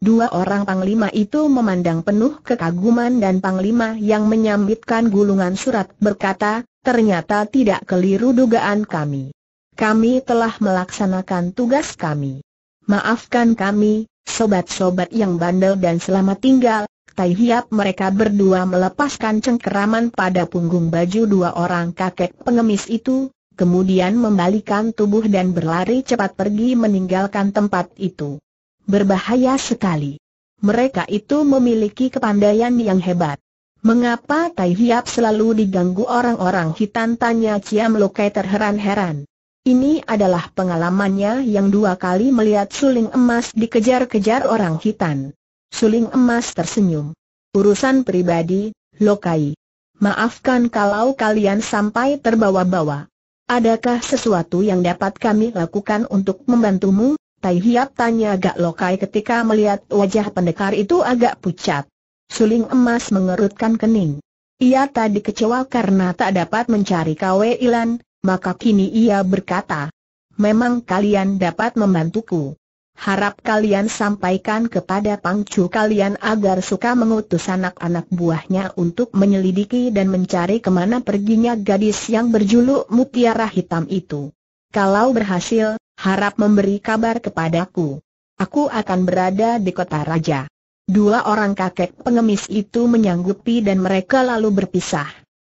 Dua orang panglima itu memandang penuh kekaguman dan panglima yang menyambitkan gulungan surat berkata, ternyata tidak keliru dugaan kami. Kami telah melaksanakan tugas kami. Maafkan kami, sobat-sobat yang bandel dan selamat tinggal, Tai Hiap mereka berdua melepaskan cengkeraman pada punggung baju dua orang kakek pengemis itu, kemudian membalikan tubuh dan berlari cepat pergi meninggalkan tempat itu. Berbahaya sekali. Mereka itu memiliki kepandaian yang hebat. Mengapa Tai Hiap selalu diganggu orang-orang hitam? Tanya Ciam Lokai terheran-heran. Ini adalah pengalamannya yang dua kali melihat suling emas dikejar-kejar orang hitam. Suling emas tersenyum. Urusan pribadi, Lokai. Maafkan kalau kalian sampai terbawa-bawa. Adakah sesuatu yang dapat kami lakukan untuk membantumu? Tai Hiap tanya Gak Lokai ketika melihat wajah pendekar itu agak pucat. Suling emas mengerutkan kening. Ia tadi kecewa karena tak dapat mencari Kwe Ilan, maka kini ia berkata, Memang kalian dapat membantuku. Harap kalian sampaikan kepada pangcu kalian agar suka mengutus anak-anak buahnya untuk menyelidiki dan mencari kemana perginya gadis yang berjuluk mutiara hitam itu. Kalau berhasil, harap memberi kabar kepadaku. Aku akan berada di kota raja. Dua orang kakek pengemis itu menyanggupi dan mereka lalu berpisah.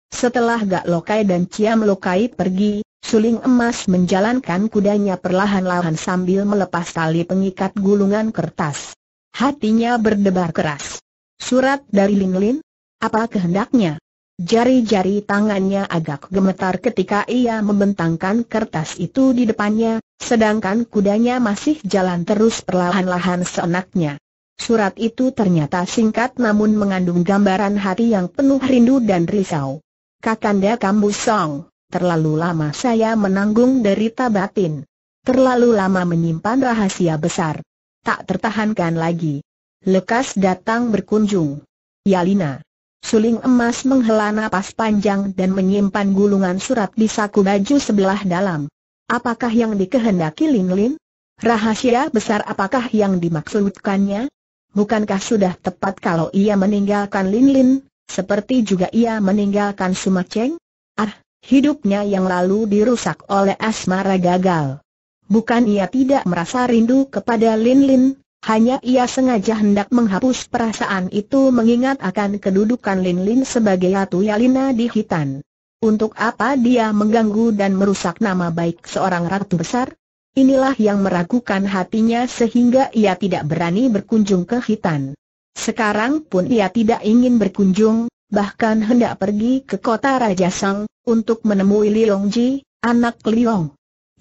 Setelah Gak Lokai dan Ciam Lokai pergi, Suling Emas menjalankan kudanya perlahan-lahan sambil melepas tali pengikat gulungan kertas. Hatinya berdebar keras. Surat dari Linglin? Lin? Apa kehendaknya? Jari-jari tangannya agak gemetar ketika ia membentangkan kertas itu di depannya, sedangkan kudanya masih jalan terus perlahan-lahan seenaknya. Surat itu ternyata singkat namun mengandung gambaran hati yang penuh rindu dan risau. Kakanda Kambusong, terlalu lama saya menanggung derita batin. Terlalu lama menyimpan rahasia besar. Tak tertahankan lagi. Lekas datang berkunjung. Yalina. Suling emas menghela nafas panjang dan menyimpan gulungan surat di saku baju sebelah dalam. Apakah yang dikehendaki Lin Lin? Rahasia besar apakah yang dimaksudkannya? Bukankah sudah tepat kalau ia meninggalkan Lin Lin, seperti juga ia meninggalkan Sumaceng? Ah, hidupnya yang lalu dirusak oleh asmara gagal. Bukan ia tidak merasa rindu kepada Lin Lin, hanya ia sengaja hendak menghapus perasaan itu mengingat akan kedudukan Lin Lin sebagai Ratu Yalina di Hitan. Untuk apa dia mengganggu dan merusak nama baik seorang ratu besar? Inilah yang meragukan hatinya sehingga ia tidak berani berkunjung ke Hitan. Sekarang pun ia tidak ingin berkunjung, bahkan hendak pergi ke kota Raja Sang, untuk menemui Liong Ji, anak Liong.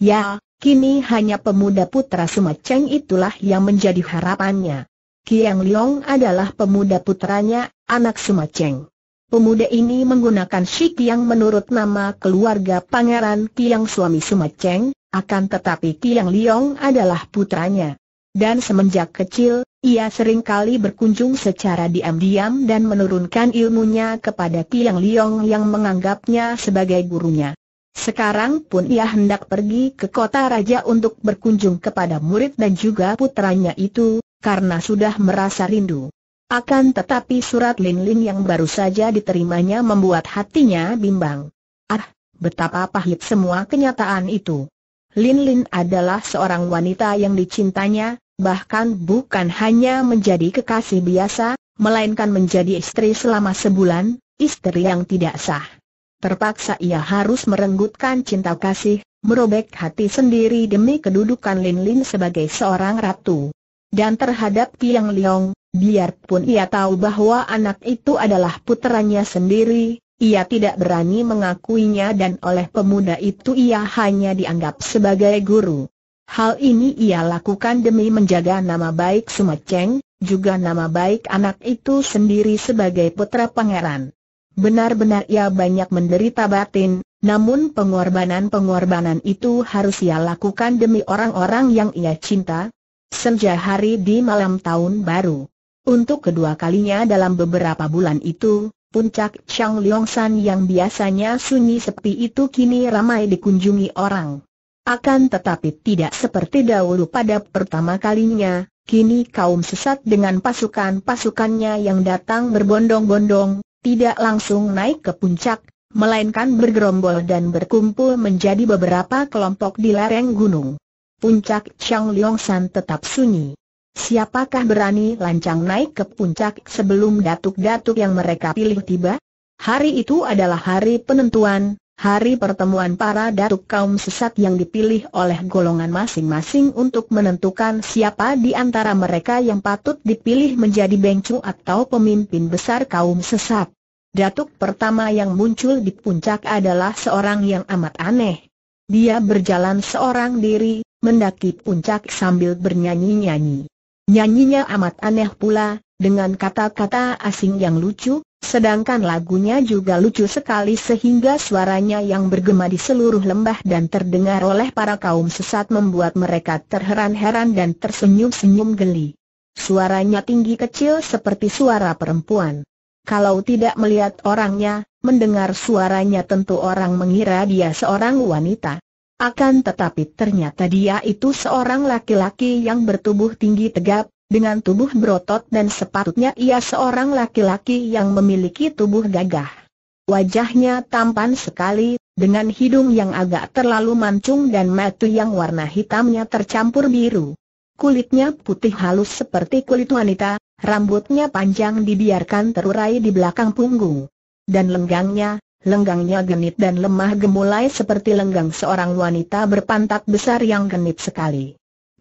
Ya, Kini hanya pemuda putra Sumaceng itulah yang menjadi harapannya. Kiang Liong adalah pemuda putranya, anak Sumaceng. Pemuda ini menggunakan Shik yang menurut nama keluarga Pangeran Kiang suami Sumaceng, akan tetapi Kiang Liong adalah putranya. Dan semenjak kecil, ia sering kali berkunjung secara diam-diam dan menurunkan ilmunya kepada Kiang Liong yang menganggapnya sebagai gurunya. Sekarang pun ia hendak pergi ke kota raja untuk berkunjung kepada murid dan juga putranya itu, karena sudah merasa rindu. Akan tetapi surat Lin Lin yang baru saja diterimanya membuat hatinya bimbang. Ah, betapa pahit semua kenyataan itu. Lin Lin adalah seorang wanita yang dicintanya, bahkan bukan hanya menjadi kekasih biasa, melainkan menjadi istri selama sebulan, istri yang tidak sah terpaksa ia harus merenggutkan cinta kasih, merobek hati sendiri demi kedudukan Lin Lin sebagai seorang ratu. Dan terhadap Tiang Liong, biarpun ia tahu bahwa anak itu adalah puteranya sendiri, ia tidak berani mengakuinya dan oleh pemuda itu ia hanya dianggap sebagai guru. Hal ini ia lakukan demi menjaga nama baik Sumaceng, juga nama baik anak itu sendiri sebagai putra pangeran. Benar-benar ia banyak menderita batin, namun pengorbanan-pengorbanan itu harus ia lakukan demi orang-orang yang ia cinta. Senja hari di malam tahun baru. Untuk kedua kalinya dalam beberapa bulan itu, puncak Chang San yang biasanya sunyi sepi itu kini ramai dikunjungi orang. Akan tetapi tidak seperti dahulu pada pertama kalinya, kini kaum sesat dengan pasukan-pasukannya yang datang berbondong-bondong, tidak langsung naik ke puncak, melainkan bergerombol dan berkumpul menjadi beberapa kelompok di lereng gunung. Puncak Chang Liong San tetap sunyi. Siapakah berani lancang naik ke puncak sebelum datuk-datuk yang mereka pilih tiba? Hari itu adalah hari penentuan, hari pertemuan para datuk kaum sesat yang dipilih oleh golongan masing-masing untuk menentukan siapa di antara mereka yang patut dipilih menjadi bengcu atau pemimpin besar kaum sesat. Datuk pertama yang muncul di puncak adalah seorang yang amat aneh. Dia berjalan seorang diri, mendaki puncak sambil bernyanyi-nyanyi. Nyanyinya amat aneh pula, dengan kata-kata asing yang lucu, Sedangkan lagunya juga lucu sekali sehingga suaranya yang bergema di seluruh lembah dan terdengar oleh para kaum sesat membuat mereka terheran-heran dan tersenyum-senyum geli. Suaranya tinggi kecil seperti suara perempuan. Kalau tidak melihat orangnya, mendengar suaranya tentu orang mengira dia seorang wanita. Akan tetapi ternyata dia itu seorang laki-laki yang bertubuh tinggi tegap, dengan tubuh berotot dan sepatutnya ia seorang laki-laki yang memiliki tubuh gagah. Wajahnya tampan sekali, dengan hidung yang agak terlalu mancung dan mata yang warna hitamnya tercampur biru. Kulitnya putih halus seperti kulit wanita, rambutnya panjang dibiarkan terurai di belakang punggung. Dan lenggangnya, lenggangnya genit dan lemah gemulai seperti lenggang seorang wanita berpantat besar yang genit sekali.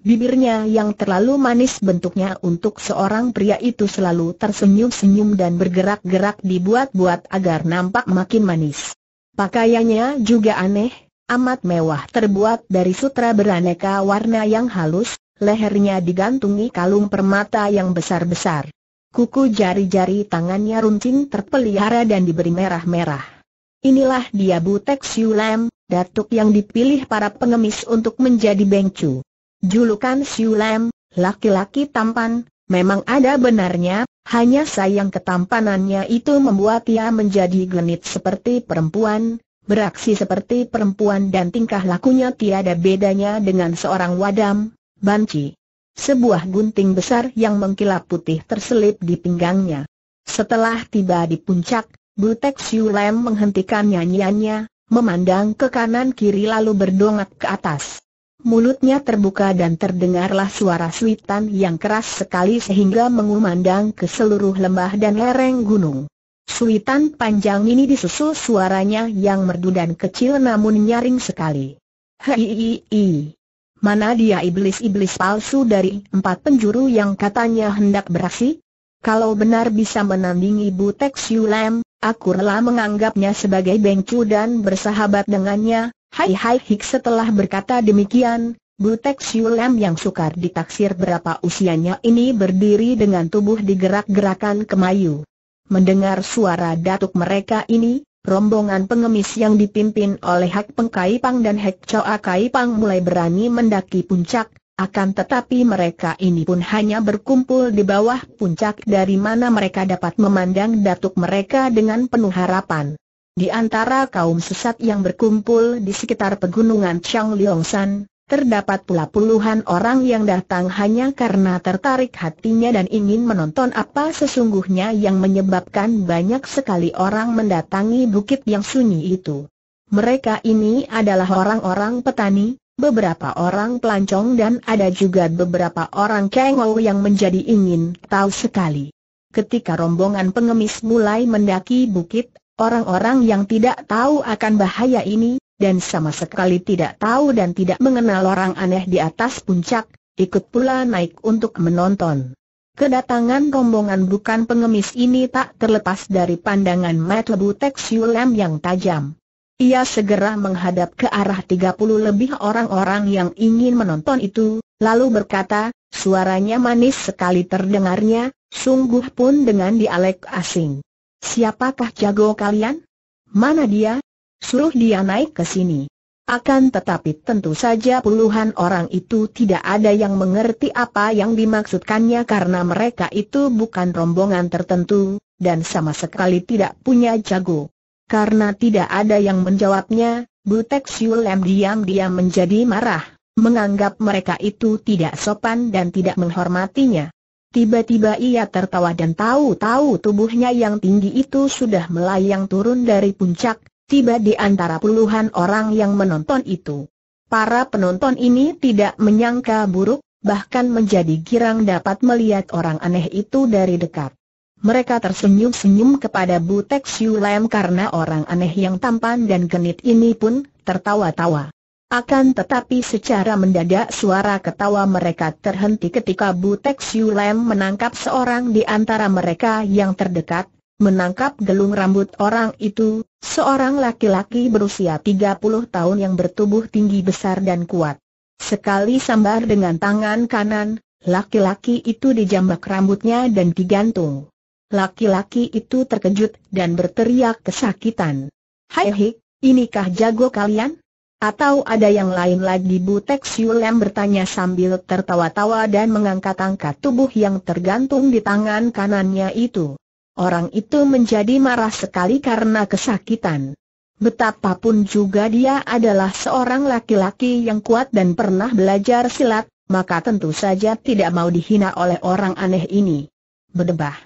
Bibirnya yang terlalu manis bentuknya untuk seorang pria itu selalu tersenyum-senyum dan bergerak-gerak dibuat-buat agar nampak makin manis. Pakaiannya juga aneh, amat mewah terbuat dari sutra beraneka warna yang halus, lehernya digantungi kalung permata yang besar-besar. Kuku jari-jari tangannya runcing terpelihara dan diberi merah-merah. Inilah dia Butek Siulam, datuk yang dipilih para pengemis untuk menjadi bengcu. Julukan Siulem, laki-laki tampan, memang ada benarnya, hanya sayang ketampanannya itu membuat ia menjadi genit seperti perempuan, beraksi seperti perempuan dan tingkah lakunya tiada bedanya dengan seorang wadam, banci. Sebuah gunting besar yang mengkilap putih terselip di pinggangnya. Setelah tiba di puncak, Butek Siulem menghentikan nyanyiannya, memandang ke kanan kiri lalu berdongak ke atas mulutnya terbuka dan terdengarlah suara suitan yang keras sekali sehingga mengumandang ke seluruh lembah dan lereng gunung. Suitan panjang ini disusul suaranya yang merdu dan kecil namun nyaring sekali. Hei, mana dia iblis-iblis palsu dari empat penjuru yang katanya hendak beraksi? Kalau benar bisa menandingi Butek Siulam, aku rela menganggapnya sebagai bengcu dan bersahabat dengannya, Hai Hai Hik setelah berkata demikian, Butek Siulam yang sukar ditaksir berapa usianya ini berdiri dengan tubuh digerak-gerakan kemayu. Mendengar suara datuk mereka ini, rombongan pengemis yang dipimpin oleh Hak Pengkai Pang dan Hak Choa Kai Pang mulai berani mendaki puncak, akan tetapi mereka ini pun hanya berkumpul di bawah puncak dari mana mereka dapat memandang datuk mereka dengan penuh harapan. Di antara kaum sesat yang berkumpul di sekitar pegunungan Chang Leongshan, terdapat pula puluhan orang yang datang hanya karena tertarik hatinya dan ingin menonton apa sesungguhnya yang menyebabkan banyak sekali orang mendatangi bukit yang sunyi itu. Mereka ini adalah orang-orang petani, beberapa orang pelancong dan ada juga beberapa orang kengol yang menjadi ingin tahu sekali. Ketika rombongan pengemis mulai mendaki bukit, Orang-orang yang tidak tahu akan bahaya ini, dan sama sekali tidak tahu dan tidak mengenal orang aneh di atas puncak, ikut pula naik untuk menonton. Kedatangan rombongan bukan pengemis ini tak terlepas dari pandangan Matt Lebu Lam yang tajam. Ia segera menghadap ke arah 30 lebih orang-orang yang ingin menonton itu, lalu berkata, suaranya manis sekali terdengarnya, sungguh pun dengan dialek asing. Siapakah jago kalian? Mana dia? Suruh dia naik ke sini. Akan tetapi tentu saja puluhan orang itu tidak ada yang mengerti apa yang dimaksudkannya karena mereka itu bukan rombongan tertentu, dan sama sekali tidak punya jago. Karena tidak ada yang menjawabnya, Butek Siulem diam-diam menjadi marah, menganggap mereka itu tidak sopan dan tidak menghormatinya. Tiba-tiba ia tertawa dan tahu-tahu tubuhnya yang tinggi itu sudah melayang turun dari puncak, tiba di antara puluhan orang yang menonton itu. Para penonton ini tidak menyangka buruk, bahkan menjadi girang dapat melihat orang aneh itu dari dekat. Mereka tersenyum-senyum kepada Butek Siu Lam karena orang aneh yang tampan dan genit ini pun tertawa-tawa. Akan tetapi secara mendadak suara ketawa mereka terhenti ketika Butek Siulem menangkap seorang di antara mereka yang terdekat, menangkap gelung rambut orang itu, seorang laki-laki berusia 30 tahun yang bertubuh tinggi besar dan kuat. Sekali sambar dengan tangan kanan, laki-laki itu dijambak rambutnya dan digantung. Laki-laki itu terkejut dan berteriak kesakitan. Hai hik, inikah jago kalian? Atau ada yang lain lagi Butek Siulem bertanya sambil tertawa-tawa dan mengangkat-angkat tubuh yang tergantung di tangan kanannya itu. Orang itu menjadi marah sekali karena kesakitan. Betapapun juga dia adalah seorang laki-laki yang kuat dan pernah belajar silat, maka tentu saja tidak mau dihina oleh orang aneh ini. Berdebah.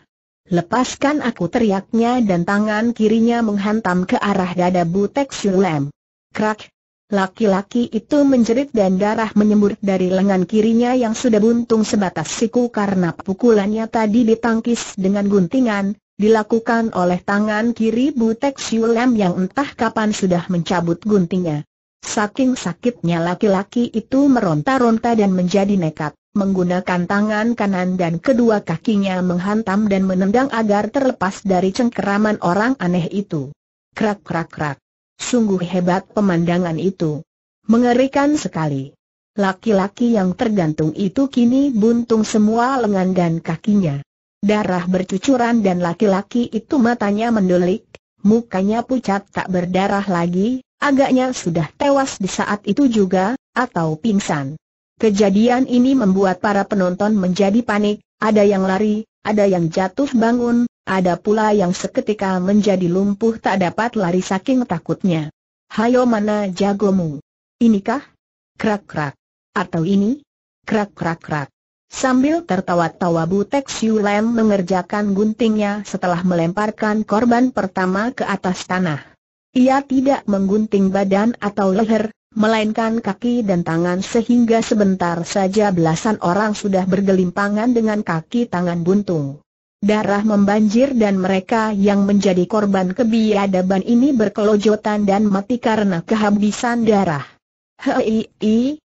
Lepaskan aku teriaknya dan tangan kirinya menghantam ke arah dada Butek Sulem. Krak, Laki-laki itu menjerit dan darah menyembur dari lengan kirinya yang sudah buntung sebatas siku karena pukulannya tadi ditangkis dengan guntingan, dilakukan oleh tangan kiri Butek Siulem yang entah kapan sudah mencabut guntingnya. Saking sakitnya laki-laki itu meronta-ronta dan menjadi nekat, menggunakan tangan kanan dan kedua kakinya menghantam dan menendang agar terlepas dari cengkeraman orang aneh itu. Krak-krak-krak. Sungguh hebat pemandangan itu. Mengerikan sekali. Laki-laki yang tergantung itu kini buntung semua lengan dan kakinya. Darah bercucuran dan laki-laki itu matanya mendelik, mukanya pucat tak berdarah lagi, agaknya sudah tewas di saat itu juga, atau pingsan. Kejadian ini membuat para penonton menjadi panik, ada yang lari, ada yang jatuh bangun, ada pula yang seketika menjadi lumpuh tak dapat lari saking takutnya. Hayo mana jagomu? Inikah? Krak-krak. Atau ini? Krak-krak-krak. Sambil tertawa-tawa Butek Siu mengerjakan guntingnya setelah melemparkan korban pertama ke atas tanah. Ia tidak menggunting badan atau leher, melainkan kaki dan tangan sehingga sebentar saja belasan orang sudah bergelimpangan dengan kaki tangan buntung. Darah membanjir dan mereka yang menjadi korban kebiadaban ini berkelojotan dan mati karena kehabisan darah. Hei,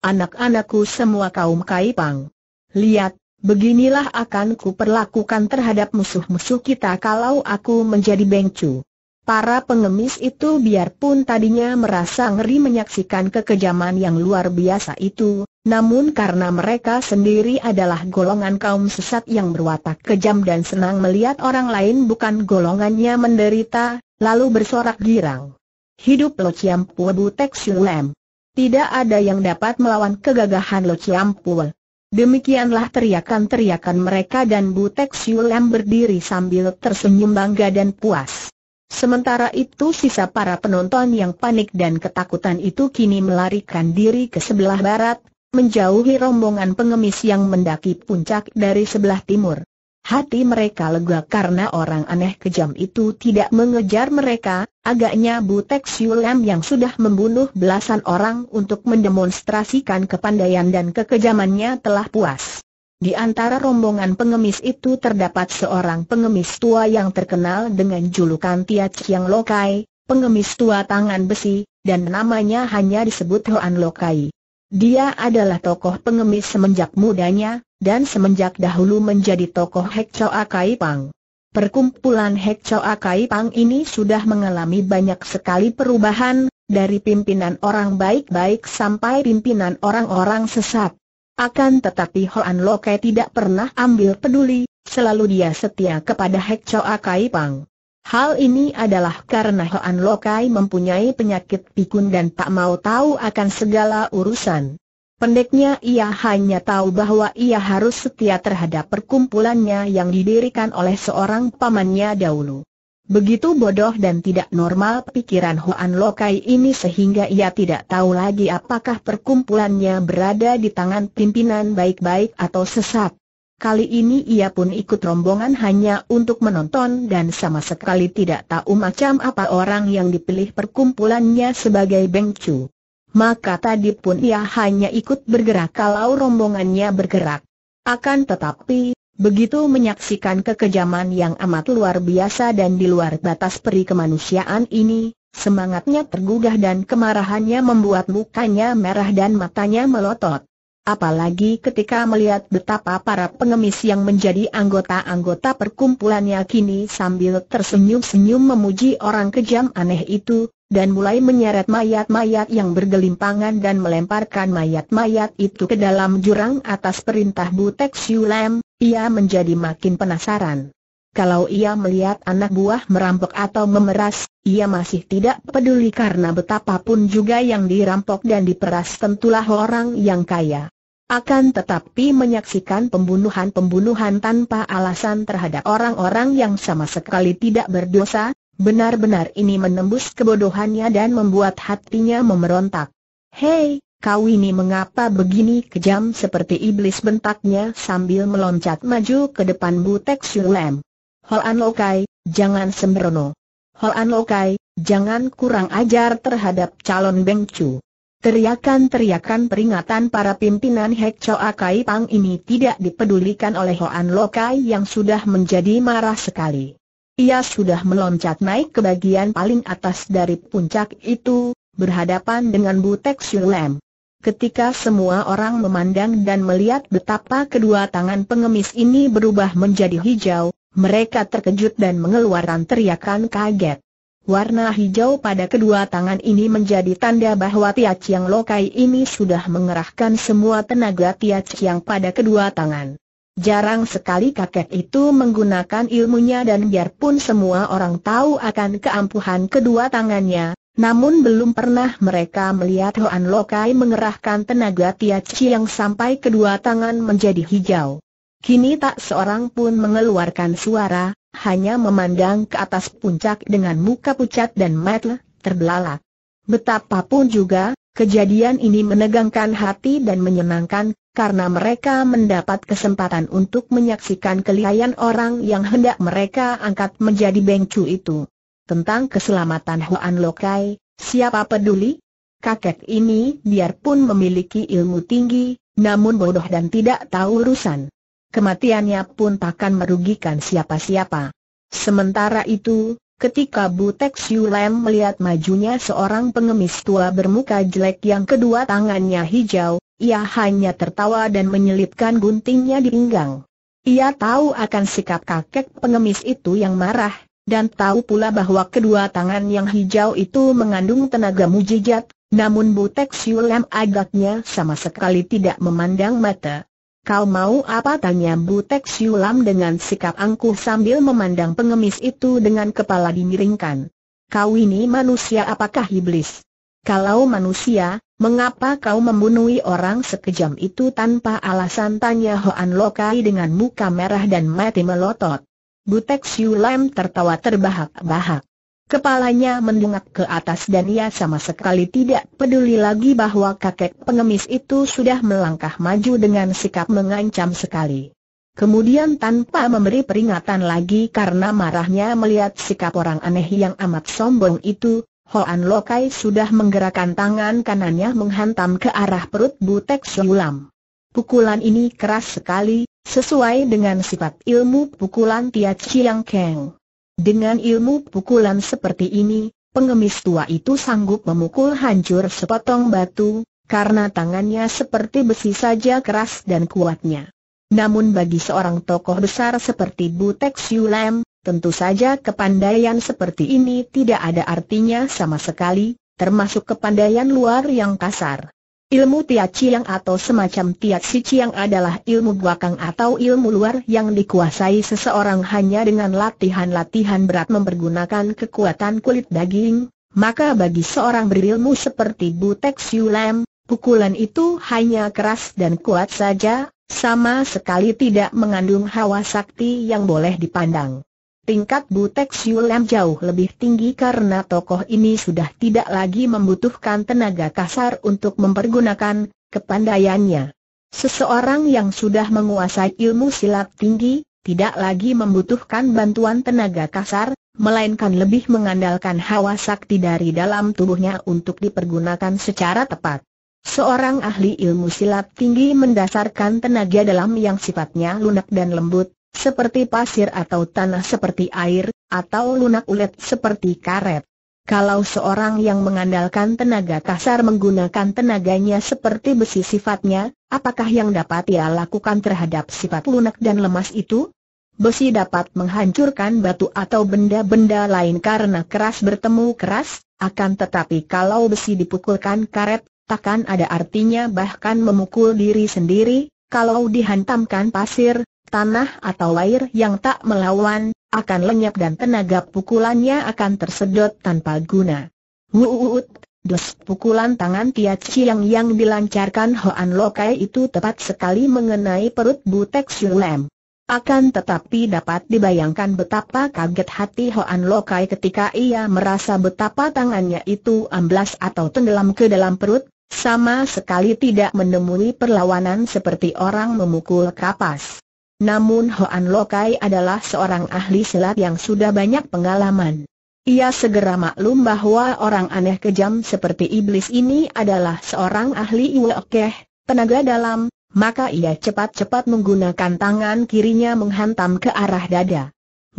anak-anakku semua kaum Kaipang. Lihat, beginilah akan perlakukan terhadap musuh-musuh kita kalau aku menjadi bengcu. Para pengemis itu biarpun tadinya merasa ngeri menyaksikan kekejaman yang luar biasa itu, namun karena mereka sendiri adalah golongan kaum sesat yang berwatak kejam dan senang melihat orang lain bukan golongannya menderita, lalu bersorak girang. Hidup Lo Chiam Pue Butek Sulem. Tidak ada yang dapat melawan kegagahan Lo Chiam Pue. Demikianlah teriakan-teriakan mereka dan Butek Siulam berdiri sambil tersenyum bangga dan puas. Sementara itu sisa para penonton yang panik dan ketakutan itu kini melarikan diri ke sebelah barat, menjauhi rombongan pengemis yang mendaki puncak dari sebelah timur. Hati mereka lega karena orang aneh kejam itu tidak mengejar mereka, agaknya Butek Siulam yang sudah membunuh belasan orang untuk mendemonstrasikan kepandaian dan kekejamannya telah puas. Di antara rombongan pengemis itu terdapat seorang pengemis tua yang terkenal dengan julukan Tia Chiang Lokai, pengemis tua tangan besi, dan namanya hanya disebut Hoan Lokai. Dia adalah tokoh pengemis semenjak mudanya, dan semenjak dahulu menjadi tokoh Hek Chau Akai Pang. Perkumpulan Hek Chau Akai Pang ini sudah mengalami banyak sekali perubahan, dari pimpinan orang baik-baik sampai pimpinan orang-orang sesat. Akan tetapi Hoan Lokai tidak pernah ambil peduli, selalu dia setia kepada Hek Choa Kai Pang. Hal ini adalah karena Hoan Lokai mempunyai penyakit pikun dan tak mau tahu akan segala urusan. Pendeknya ia hanya tahu bahwa ia harus setia terhadap perkumpulannya yang didirikan oleh seorang pamannya dahulu. Begitu bodoh dan tidak normal pikiran Huan Lokai ini sehingga ia tidak tahu lagi apakah perkumpulannya berada di tangan pimpinan baik-baik atau sesat. Kali ini ia pun ikut rombongan hanya untuk menonton dan sama sekali tidak tahu macam apa orang yang dipilih perkumpulannya sebagai bengcu. Maka tadi pun ia hanya ikut bergerak kalau rombongannya bergerak. Akan tetapi, Begitu menyaksikan kekejaman yang amat luar biasa dan di luar batas peri kemanusiaan ini, semangatnya tergugah dan kemarahannya membuat mukanya merah dan matanya melotot. Apalagi ketika melihat betapa para pengemis yang menjadi anggota-anggota perkumpulannya kini sambil tersenyum-senyum memuji orang kejam aneh itu, dan mulai menyeret mayat-mayat yang bergelimpangan dan melemparkan mayat-mayat itu ke dalam jurang atas perintah Butek Siulem, ia menjadi makin penasaran. Kalau ia melihat anak buah merampok atau memeras, ia masih tidak peduli karena betapapun juga yang dirampok dan diperas tentulah orang yang kaya. Akan tetapi menyaksikan pembunuhan-pembunuhan tanpa alasan terhadap orang-orang yang sama sekali tidak berdosa, benar-benar ini menembus kebodohannya dan membuat hatinya memerontak. Hei, kau ini mengapa begini kejam seperti iblis bentaknya sambil meloncat maju ke depan Butek Sulem. Hoan Lokai, jangan sembrono. Hoan Lokai, jangan kurang ajar terhadap calon Bengcu. Teriakan-teriakan peringatan para pimpinan Hek Choa Kai Pang ini tidak dipedulikan oleh Hoan Lokai yang sudah menjadi marah sekali. Ia sudah meloncat naik ke bagian paling atas dari puncak itu, berhadapan dengan bu Butek Sulem. Ketika semua orang memandang dan melihat betapa kedua tangan pengemis ini berubah menjadi hijau, mereka terkejut dan mengeluarkan teriakan kaget. Warna hijau pada kedua tangan ini menjadi tanda bahwa Tia Chiang Lokai ini sudah mengerahkan semua tenaga Tia Chiang pada kedua tangan. Jarang sekali kakek itu menggunakan ilmunya dan biarpun semua orang tahu akan keampuhan kedua tangannya, namun belum pernah mereka melihat Hoan Lokai mengerahkan tenaga Tia Chi yang sampai kedua tangan menjadi hijau. Kini tak seorang pun mengeluarkan suara, hanya memandang ke atas puncak dengan muka pucat dan mata terbelalak. Betapapun juga, kejadian ini menegangkan hati dan menyenangkan, karena mereka mendapat kesempatan untuk menyaksikan kelihayan orang yang hendak mereka angkat menjadi bengcu itu. Tentang keselamatan Huan Lokai, siapa peduli? Kakek ini biarpun memiliki ilmu tinggi, namun bodoh dan tidak tahu urusan. Kematiannya pun takkan merugikan siapa-siapa. Sementara itu, ketika Butek Siulem melihat majunya seorang pengemis tua bermuka jelek yang kedua tangannya hijau, ia hanya tertawa dan menyelipkan guntingnya di pinggang. Ia tahu akan sikap kakek pengemis itu yang marah, dan tahu pula bahwa kedua tangan yang hijau itu mengandung tenaga mujijat, namun Butek Lam agaknya sama sekali tidak memandang mata. Kau mau apa tanya Butek Lam dengan sikap angkuh sambil memandang pengemis itu dengan kepala dimiringkan. Kau ini manusia apakah iblis? Kalau manusia, mengapa kau membunuh orang sekejam itu tanpa alasan tanya Hoan Lokai dengan muka merah dan mati melotot? Butek Siu Lam tertawa terbahak-bahak. Kepalanya mendungak ke atas dan ia sama sekali tidak peduli lagi bahwa kakek pengemis itu sudah melangkah maju dengan sikap mengancam sekali. Kemudian tanpa memberi peringatan lagi karena marahnya melihat sikap orang aneh yang amat sombong itu, Hoan Lokai sudah menggerakkan tangan kanannya menghantam ke arah perut Butek Lam. Pukulan ini keras sekali, Sesuai dengan sifat ilmu pukulan Tia Chiang Keng. Dengan ilmu pukulan seperti ini, pengemis tua itu sanggup memukul hancur sepotong batu, karena tangannya seperti besi saja keras dan kuatnya. Namun bagi seorang tokoh besar seperti Butek Lam, tentu saja kepandaian seperti ini tidak ada artinya sama sekali, termasuk kepandaian luar yang kasar. Ilmu Tia Chiang atau semacam Tia Si Chiang adalah ilmu buakang atau ilmu luar yang dikuasai seseorang hanya dengan latihan-latihan berat mempergunakan kekuatan kulit daging, maka bagi seorang berilmu seperti Butek Lam, pukulan itu hanya keras dan kuat saja, sama sekali tidak mengandung hawa sakti yang boleh dipandang. Tingkat Butek Siulam jauh lebih tinggi karena tokoh ini sudah tidak lagi membutuhkan tenaga kasar untuk mempergunakan kepandaiannya. Seseorang yang sudah menguasai ilmu silat tinggi, tidak lagi membutuhkan bantuan tenaga kasar, melainkan lebih mengandalkan hawa sakti dari dalam tubuhnya untuk dipergunakan secara tepat. Seorang ahli ilmu silat tinggi mendasarkan tenaga dalam yang sifatnya lunak dan lembut, seperti pasir atau tanah seperti air, atau lunak ulet seperti karet. Kalau seorang yang mengandalkan tenaga kasar menggunakan tenaganya seperti besi sifatnya, apakah yang dapat ia lakukan terhadap sifat lunak dan lemas itu? Besi dapat menghancurkan batu atau benda-benda lain karena keras bertemu keras, akan tetapi kalau besi dipukulkan karet, takkan ada artinya bahkan memukul diri sendiri, kalau dihantamkan pasir, tanah atau air yang tak melawan, akan lenyap dan tenaga pukulannya akan tersedot tanpa guna. Wuut, dos pukulan tangan Tia Chiang yang dilancarkan Hoan Lokai itu tepat sekali mengenai perut Butek Sulem. Akan tetapi dapat dibayangkan betapa kaget hati Hoan Lokai ketika ia merasa betapa tangannya itu amblas atau tenggelam ke dalam perut, sama sekali tidak menemui perlawanan seperti orang memukul kapas. Namun Hoan Lokai adalah seorang ahli silat yang sudah banyak pengalaman. Ia segera maklum bahwa orang aneh kejam seperti iblis ini adalah seorang ahli iwakeh, tenaga dalam, maka ia cepat-cepat menggunakan tangan kirinya menghantam ke arah dada.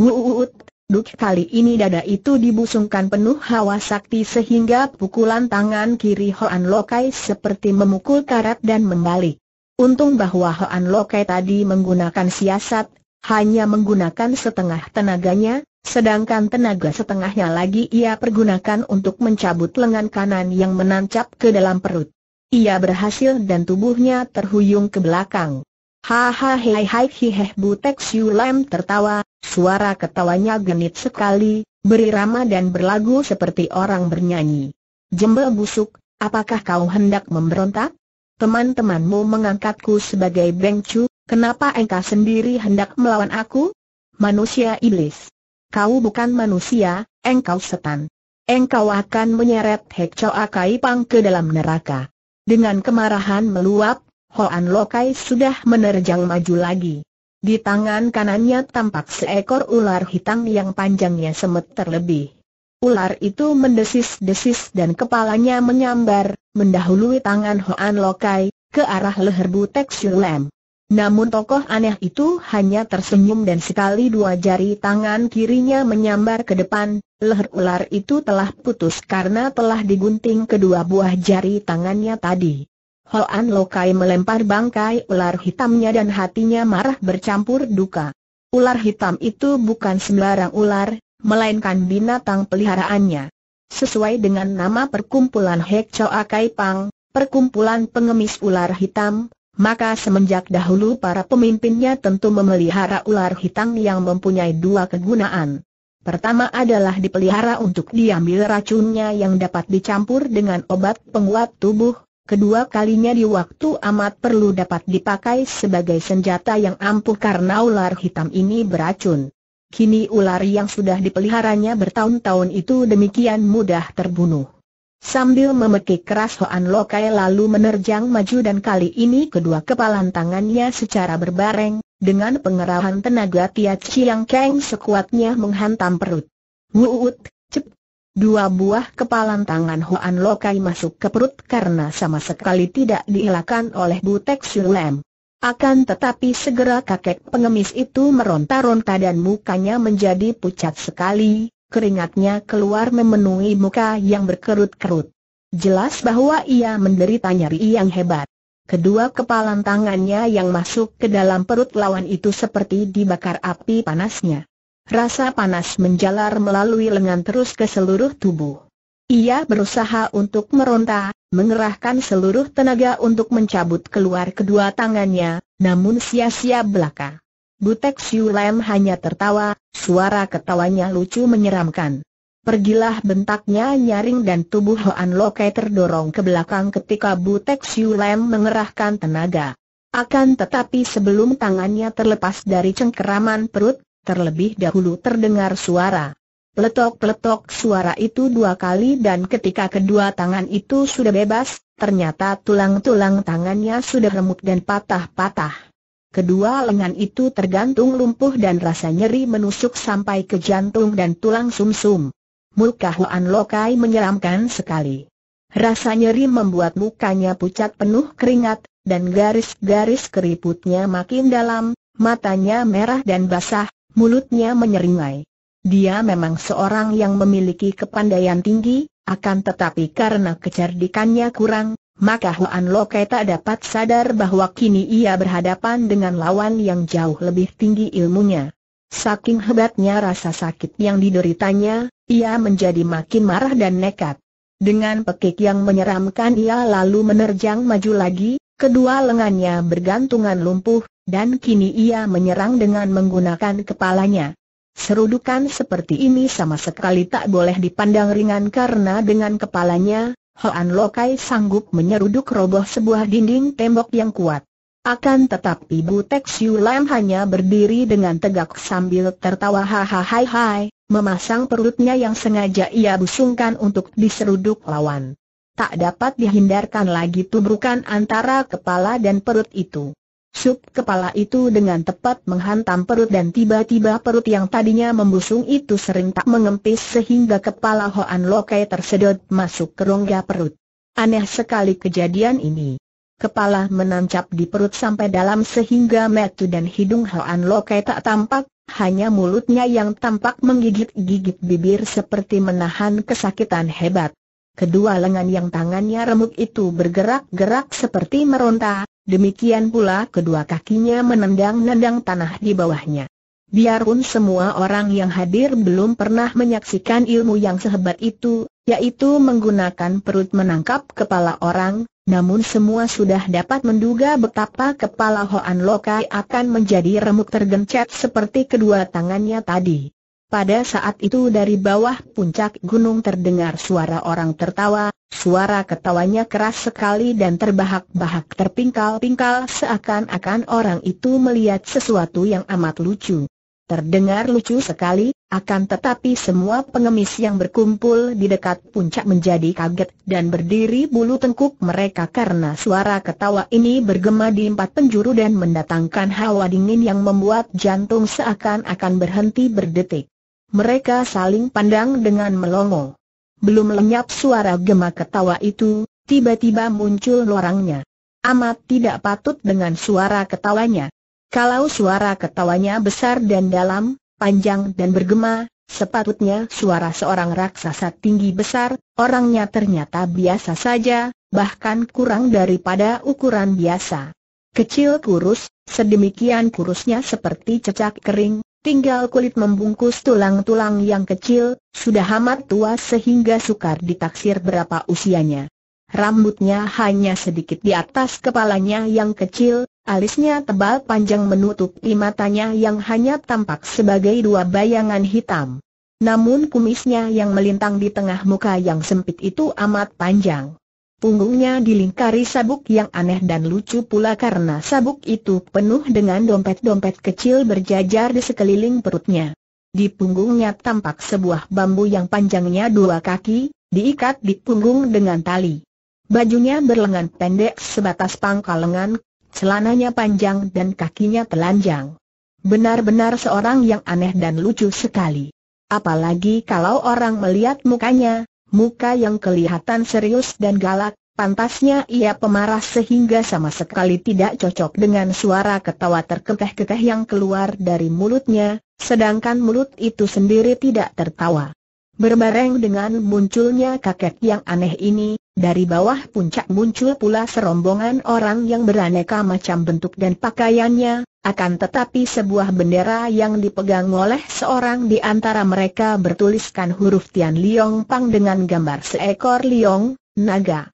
Wuuut, duk kali ini dada itu dibusungkan penuh hawa sakti sehingga pukulan tangan kiri Hoan Lokai seperti memukul karat dan membalik. Untung bahwa Hoan Lokai tadi menggunakan siasat, hanya menggunakan setengah tenaganya, sedangkan tenaga setengahnya lagi ia pergunakan untuk mencabut lengan kanan yang menancap ke dalam perut. Ia berhasil dan tubuhnya terhuyung ke belakang. Hahaha hai hai hiheh butek siulam tertawa, suara ketawanya genit sekali, berirama dan berlagu seperti orang bernyanyi. Jembel busuk, apakah kau hendak memberontak? Teman-temanmu mengangkatku sebagai Beng kenapa engkau sendiri hendak melawan aku? Manusia iblis. Kau bukan manusia, engkau setan. Engkau akan menyeret Hek Choa Akai Pang ke dalam neraka. Dengan kemarahan meluap, Hoan Lokai sudah menerjang maju lagi. Di tangan kanannya tampak seekor ular hitam yang panjangnya semeter terlebih. Ular itu mendesis-desis dan kepalanya menyambar, mendahului tangan Hoan Lokai, ke arah leher Butek Sulem. Namun tokoh aneh itu hanya tersenyum dan sekali dua jari tangan kirinya menyambar ke depan, leher ular itu telah putus karena telah digunting kedua buah jari tangannya tadi. Hoan Lokai melempar bangkai ular hitamnya dan hatinya marah bercampur duka. Ular hitam itu bukan sembarang ular, melainkan binatang peliharaannya. Sesuai dengan nama perkumpulan Hek Choa Kai Pang, perkumpulan pengemis ular hitam, maka semenjak dahulu para pemimpinnya tentu memelihara ular hitam yang mempunyai dua kegunaan. Pertama adalah dipelihara untuk diambil racunnya yang dapat dicampur dengan obat penguat tubuh, kedua kalinya di waktu amat perlu dapat dipakai sebagai senjata yang ampuh karena ular hitam ini beracun. Kini ular yang sudah dipeliharanya bertahun-tahun itu demikian mudah terbunuh. Sambil memekik keras Hoan Lokai lalu menerjang maju dan kali ini kedua kepalan tangannya secara berbareng, dengan pengerahan tenaga Tiat Chiang Keng sekuatnya menghantam perut. Wuut, cep. Dua buah kepalan tangan Hoan Lokai masuk ke perut karena sama sekali tidak dielakkan oleh Butek Sulem. Akan tetapi segera kakek pengemis itu meronta-ronta dan mukanya menjadi pucat sekali, keringatnya keluar memenuhi muka yang berkerut-kerut. Jelas bahwa ia menderita nyeri yang hebat. Kedua kepalan tangannya yang masuk ke dalam perut lawan itu seperti dibakar api panasnya. Rasa panas menjalar melalui lengan terus ke seluruh tubuh. Ia berusaha untuk meronta, mengerahkan seluruh tenaga untuk mencabut keluar kedua tangannya, namun sia-sia belaka. Butek Siu hanya tertawa, suara ketawanya lucu menyeramkan. Pergilah bentaknya nyaring dan tubuh Hoan Lokai terdorong ke belakang ketika Butek Siu mengerahkan tenaga. Akan tetapi sebelum tangannya terlepas dari cengkeraman perut, terlebih dahulu terdengar suara. Peletok-peletok suara itu dua kali dan ketika kedua tangan itu sudah bebas, ternyata tulang-tulang tangannya sudah remuk dan patah-patah. Kedua lengan itu tergantung lumpuh dan rasa nyeri menusuk sampai ke jantung dan tulang sumsum. Muka Huan Lokai menyeramkan sekali. Rasa nyeri membuat mukanya pucat penuh keringat, dan garis-garis keriputnya makin dalam, matanya merah dan basah, mulutnya menyeringai. Dia memang seorang yang memiliki kepandaian tinggi, akan tetapi karena kecerdikannya kurang, maka Huan Loke tak dapat sadar bahwa kini ia berhadapan dengan lawan yang jauh lebih tinggi ilmunya. Saking hebatnya rasa sakit yang dideritanya, ia menjadi makin marah dan nekat. Dengan pekik yang menyeramkan ia lalu menerjang maju lagi, kedua lengannya bergantungan lumpuh, dan kini ia menyerang dengan menggunakan kepalanya. Serudukan seperti ini sama sekali tak boleh dipandang ringan karena dengan kepalanya, Hoan Lokai sanggup menyeruduk roboh sebuah dinding tembok yang kuat. Akan tetapi Bu Tek Siu Lam hanya berdiri dengan tegak sambil tertawa hahaha, memasang perutnya yang sengaja ia busungkan untuk diseruduk lawan. Tak dapat dihindarkan lagi tubrukan antara kepala dan perut itu. Sup kepala itu dengan tepat menghantam perut dan tiba-tiba perut yang tadinya membusung itu sering tak mengempis sehingga kepala Hoan Lokai tersedot masuk ke rongga perut. Aneh sekali kejadian ini. Kepala menancap di perut sampai dalam sehingga metu dan hidung Hoan Lokai tak tampak, hanya mulutnya yang tampak menggigit-gigit bibir seperti menahan kesakitan hebat. Kedua lengan yang tangannya remuk itu bergerak-gerak seperti meronta, demikian pula kedua kakinya menendang-nendang tanah di bawahnya. Biarpun semua orang yang hadir belum pernah menyaksikan ilmu yang sehebat itu, yaitu menggunakan perut menangkap kepala orang, namun semua sudah dapat menduga betapa kepala Hoan Lokai akan menjadi remuk tergencet seperti kedua tangannya tadi. Pada saat itu dari bawah puncak gunung terdengar suara orang tertawa, suara ketawanya keras sekali dan terbahak-bahak terpingkal-pingkal seakan-akan orang itu melihat sesuatu yang amat lucu. Terdengar lucu sekali, akan tetapi semua pengemis yang berkumpul di dekat puncak menjadi kaget dan berdiri bulu tengkuk mereka karena suara ketawa ini bergema di empat penjuru dan mendatangkan hawa dingin yang membuat jantung seakan-akan berhenti berdetik. Mereka saling pandang dengan melongo. Belum lenyap suara gema ketawa itu, tiba-tiba muncul lorangnya. Amat tidak patut dengan suara ketawanya. Kalau suara ketawanya besar dan dalam, panjang dan bergema, sepatutnya suara seorang raksasa tinggi besar, orangnya ternyata biasa saja, bahkan kurang daripada ukuran biasa. Kecil kurus, sedemikian kurusnya seperti cecak kering, Tinggal kulit membungkus tulang-tulang yang kecil, sudah amat tua sehingga sukar ditaksir berapa usianya. Rambutnya hanya sedikit di atas kepalanya yang kecil, alisnya tebal panjang menutupi matanya yang hanya tampak sebagai dua bayangan hitam. Namun kumisnya yang melintang di tengah muka yang sempit itu amat panjang. Punggungnya dilingkari sabuk yang aneh dan lucu pula karena sabuk itu penuh dengan dompet-dompet kecil berjajar di sekeliling perutnya. Di punggungnya tampak sebuah bambu yang panjangnya dua kaki, diikat di punggung dengan tali. Bajunya berlengan pendek sebatas pangkal lengan, celananya panjang dan kakinya telanjang. Benar-benar seorang yang aneh dan lucu sekali. Apalagi kalau orang melihat mukanya, muka yang kelihatan serius dan galak, pantasnya ia pemarah sehingga sama sekali tidak cocok dengan suara ketawa terkekeh-kekeh yang keluar dari mulutnya, sedangkan mulut itu sendiri tidak tertawa. Berbareng dengan munculnya kakek yang aneh ini, dari bawah puncak muncul pula serombongan orang yang beraneka macam bentuk dan pakaiannya, akan tetapi sebuah bendera yang dipegang oleh seorang di antara mereka bertuliskan huruf Tian Liong Pang dengan gambar seekor liong, naga.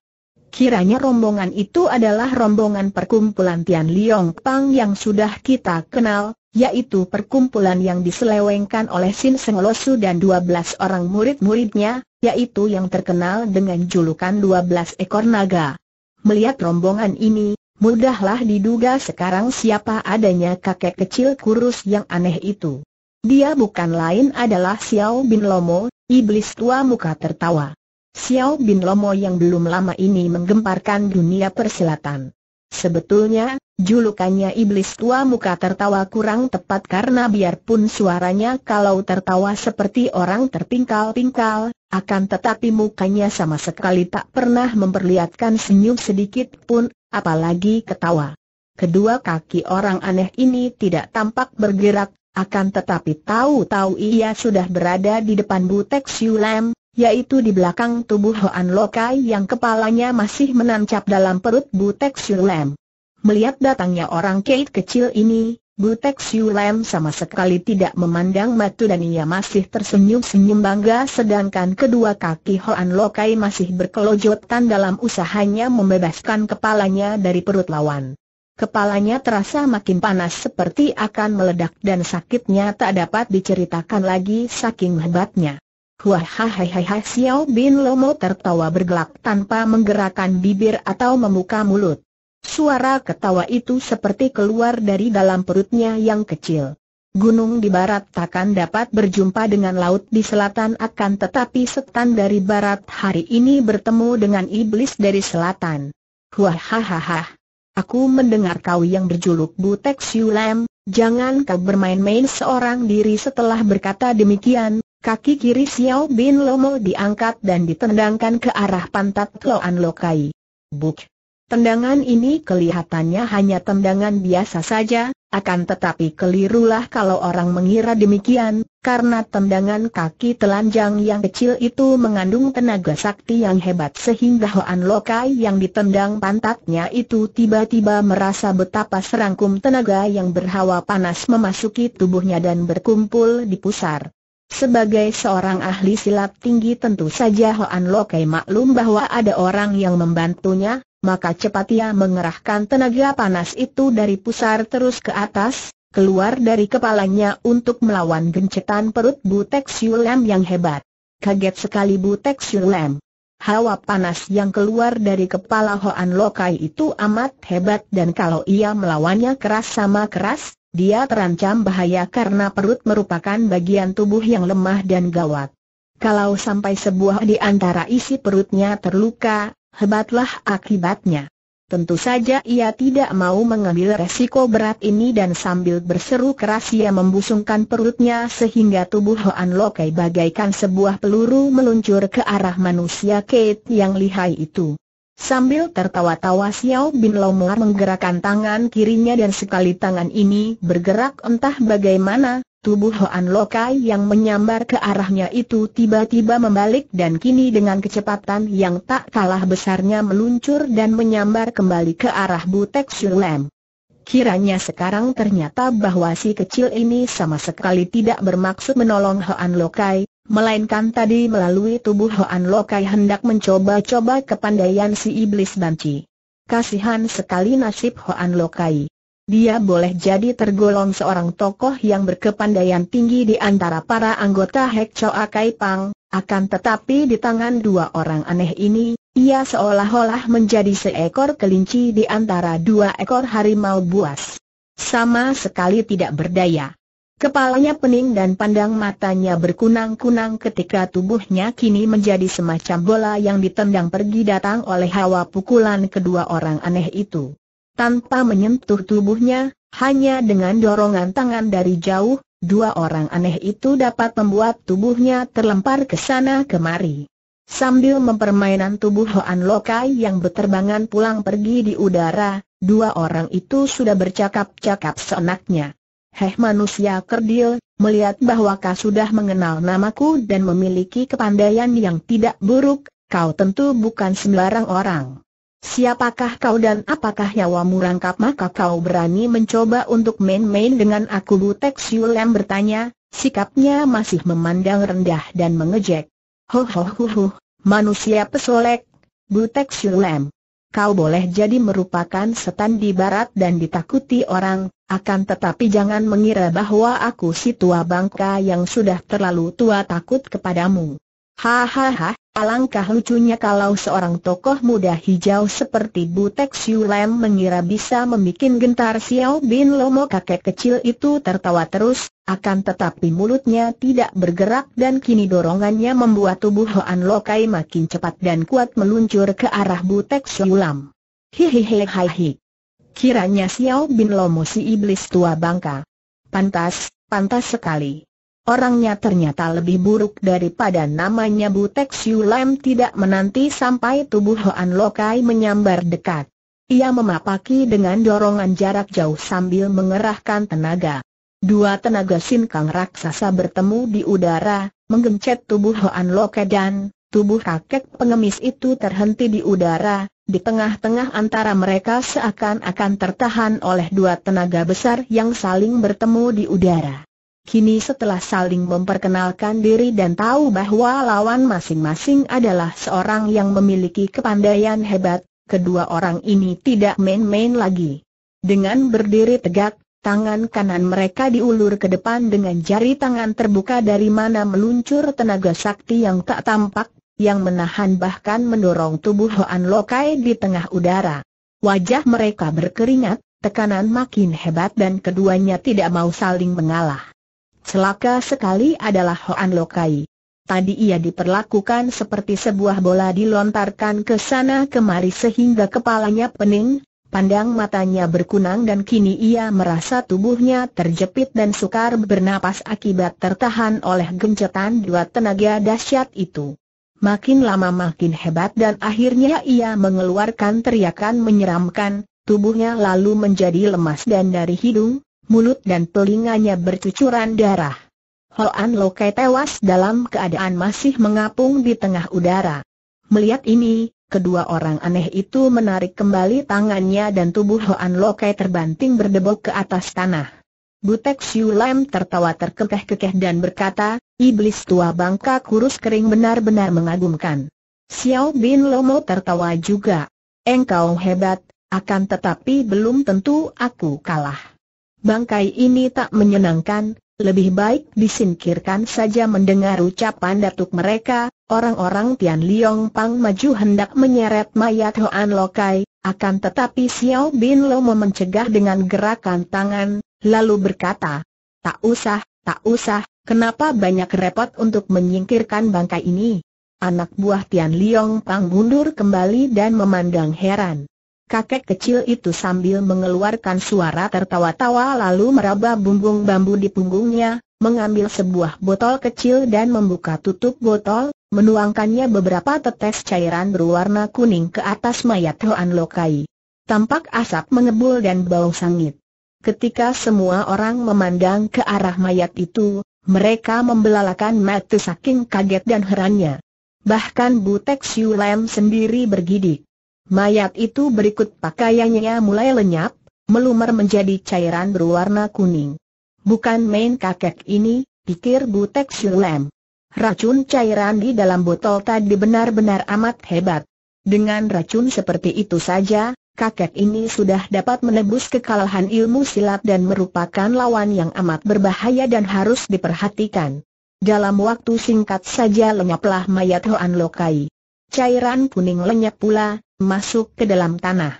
Kiranya rombongan itu adalah rombongan perkumpulan Tian Liong Pang yang sudah kita kenal, yaitu perkumpulan yang diselewengkan oleh Sin Seng Losu dan 12 orang murid-muridnya, yaitu yang terkenal dengan julukan 12 ekor naga. Melihat rombongan ini, Mudahlah diduga sekarang siapa adanya kakek kecil kurus yang aneh itu. Dia bukan lain adalah Xiao Bin Lomo, iblis tua muka tertawa. Xiao Bin Lomo yang belum lama ini menggemparkan dunia persilatan. Sebetulnya, julukannya iblis tua muka tertawa kurang tepat karena biarpun suaranya kalau tertawa seperti orang terpingkal-pingkal, akan tetapi mukanya sama sekali tak pernah memperlihatkan senyum sedikit pun apalagi ketawa. Kedua kaki orang aneh ini tidak tampak bergerak, akan tetapi tahu-tahu ia sudah berada di depan Butek Siulam, yaitu di belakang tubuh Hoan Lokai yang kepalanya masih menancap dalam perut Butek Siulam. Melihat datangnya orang Kate kecil ini, Butek Siu Lem sama sekali tidak memandang matu dan ia masih tersenyum-senyum bangga sedangkan kedua kaki Hoan Lokai masih berkelojotan dalam usahanya membebaskan kepalanya dari perut lawan. Kepalanya terasa makin panas seperti akan meledak dan sakitnya tak dapat diceritakan lagi saking hebatnya. Huahahahaha Xiao Bin Lomo tertawa bergelak tanpa menggerakkan bibir atau membuka mulut. Suara ketawa itu seperti keluar dari dalam perutnya yang kecil. Gunung di barat takkan dapat berjumpa dengan laut di selatan akan tetapi setan dari barat hari ini bertemu dengan iblis dari selatan. ha! Aku mendengar kau yang berjuluk Butek Siulem, jangan kau bermain-main seorang diri setelah berkata demikian, kaki kiri Xiao Bin Lomo diangkat dan ditendangkan ke arah pantat Loan Lokai. Buk! Tendangan ini kelihatannya hanya tendangan biasa saja, akan tetapi kelirulah kalau orang mengira demikian, karena tendangan kaki telanjang yang kecil itu mengandung tenaga sakti yang hebat sehingga Hoan Lokai yang ditendang pantatnya itu tiba-tiba merasa betapa serangkum tenaga yang berhawa panas memasuki tubuhnya dan berkumpul di pusar. Sebagai seorang ahli silat tinggi tentu saja Hoan Lokai maklum bahwa ada orang yang membantunya, maka cepat ia mengerahkan tenaga panas itu dari pusar terus ke atas, keluar dari kepalanya untuk melawan gencetan perut Butek Siulam yang hebat. Kaget sekali Butek Siulam. Hawa panas yang keluar dari kepala Hoan Lokai itu amat hebat dan kalau ia melawannya keras sama keras, dia terancam bahaya karena perut merupakan bagian tubuh yang lemah dan gawat. Kalau sampai sebuah di antara isi perutnya terluka, hebatlah akibatnya. Tentu saja ia tidak mau mengambil resiko berat ini dan sambil berseru keras ia membusungkan perutnya sehingga tubuh Hoan Lokai bagaikan sebuah peluru meluncur ke arah manusia Kate yang lihai itu. Sambil tertawa-tawa Xiao Bin Lomar menggerakkan tangan kirinya dan sekali tangan ini bergerak entah bagaimana, Tubuh Hoan Lokai yang menyambar ke arahnya itu tiba-tiba membalik dan kini dengan kecepatan yang tak kalah besarnya meluncur dan menyambar kembali ke arah Butek Shulem. Kiranya sekarang ternyata bahwa si kecil ini sama sekali tidak bermaksud menolong Hoan Lokai, melainkan tadi melalui tubuh Hoan Lokai hendak mencoba-coba kepandaian si iblis banci. Kasihan sekali nasib Hoan Lokai. Dia boleh jadi tergolong seorang tokoh yang berkepandaian tinggi di antara para anggota Hek Choa Kai Pang, akan tetapi di tangan dua orang aneh ini, ia seolah-olah menjadi seekor kelinci di antara dua ekor harimau buas. Sama sekali tidak berdaya. Kepalanya pening dan pandang matanya berkunang-kunang ketika tubuhnya kini menjadi semacam bola yang ditendang pergi datang oleh hawa pukulan kedua orang aneh itu tanpa menyentuh tubuhnya, hanya dengan dorongan tangan dari jauh, dua orang aneh itu dapat membuat tubuhnya terlempar ke sana kemari. Sambil mempermainan tubuh Hoan Lokai yang berterbangan pulang pergi di udara, dua orang itu sudah bercakap-cakap seenaknya. Heh manusia kerdil, melihat bahwa kau sudah mengenal namaku dan memiliki kepandaian yang tidak buruk, kau tentu bukan sembarang orang. Siapakah kau dan apakah nyawamu rangkap maka kau berani mencoba untuk main-main dengan aku Butek Siulem bertanya, sikapnya masih memandang rendah dan mengejek. Ho ho ho ho, manusia pesolek, Butek Siulem. Kau boleh jadi merupakan setan di barat dan ditakuti orang, akan tetapi jangan mengira bahwa aku si tua bangka yang sudah terlalu tua takut kepadamu. Hahaha, Alangkah lucunya kalau seorang tokoh muda hijau seperti Butek Siu Lem mengira bisa membuat gentar Xiao Bin Lomo kakek kecil itu tertawa terus, akan tetapi mulutnya tidak bergerak dan kini dorongannya membuat tubuh Hoan Lokai makin cepat dan kuat meluncur ke arah Butek Siu Lam. hai Kiranya Xiao Bin Lomo si iblis tua bangka. Pantas, pantas sekali. Orangnya ternyata lebih buruk daripada namanya Butek Siu Lam tidak menanti sampai tubuh Hoan Lokai menyambar dekat. Ia memapaki dengan dorongan jarak jauh sambil mengerahkan tenaga. Dua tenaga sinkang raksasa bertemu di udara, menggencet tubuh Hoan Lokai dan tubuh kakek pengemis itu terhenti di udara, di tengah-tengah antara mereka seakan-akan tertahan oleh dua tenaga besar yang saling bertemu di udara. Kini setelah saling memperkenalkan diri dan tahu bahwa lawan masing-masing adalah seorang yang memiliki kepandaian hebat, kedua orang ini tidak main-main lagi. Dengan berdiri tegak, tangan kanan mereka diulur ke depan dengan jari tangan terbuka dari mana meluncur tenaga sakti yang tak tampak, yang menahan bahkan mendorong tubuh Hoan Lokai di tengah udara. Wajah mereka berkeringat, tekanan makin hebat dan keduanya tidak mau saling mengalah. Celaka sekali adalah Hoan Lokai. Tadi ia diperlakukan seperti sebuah bola dilontarkan ke sana kemari sehingga kepalanya pening, pandang matanya berkunang dan kini ia merasa tubuhnya terjepit dan sukar bernapas akibat tertahan oleh gencetan dua tenaga dahsyat itu. Makin lama makin hebat dan akhirnya ia mengeluarkan teriakan menyeramkan, tubuhnya lalu menjadi lemas dan dari hidung, mulut dan telinganya bercucuran darah. Hoan Lokai tewas dalam keadaan masih mengapung di tengah udara. Melihat ini, kedua orang aneh itu menarik kembali tangannya dan tubuh Hoan Lokai terbanting berdebok ke atas tanah. Butek Siu Lam tertawa terkekeh-kekeh dan berkata, Iblis tua bangka kurus kering benar-benar mengagumkan. Xiao Bin Lomo tertawa juga. Engkau hebat, akan tetapi belum tentu aku kalah bangkai ini tak menyenangkan, lebih baik disingkirkan saja mendengar ucapan datuk mereka, orang-orang Tian Liong Pang maju hendak menyeret mayat Hoan Lokai, akan tetapi Xiao Bin Lo memencegah dengan gerakan tangan, lalu berkata, Tak usah, tak usah, kenapa banyak repot untuk menyingkirkan bangkai ini? Anak buah Tian Liong Pang mundur kembali dan memandang heran. Kakek kecil itu sambil mengeluarkan suara tertawa-tawa lalu meraba bumbung bambu di punggungnya, mengambil sebuah botol kecil dan membuka tutup botol, menuangkannya beberapa tetes cairan berwarna kuning ke atas mayat Hoan Lokai. Tampak asap mengebul dan bau sangit. Ketika semua orang memandang ke arah mayat itu, mereka membelalakan mata saking kaget dan herannya. Bahkan Butek Siu sendiri bergidik. Mayat itu berikut pakaiannya mulai lenyap, melumer menjadi cairan berwarna kuning. Bukan main kakek ini, pikir Butek Shulem. Racun cairan di dalam botol tadi benar-benar amat hebat. Dengan racun seperti itu saja, kakek ini sudah dapat menebus kekalahan ilmu silat dan merupakan lawan yang amat berbahaya dan harus diperhatikan. Dalam waktu singkat saja lenyaplah mayat Hoan Lokai. Cairan kuning lenyap pula, masuk ke dalam tanah.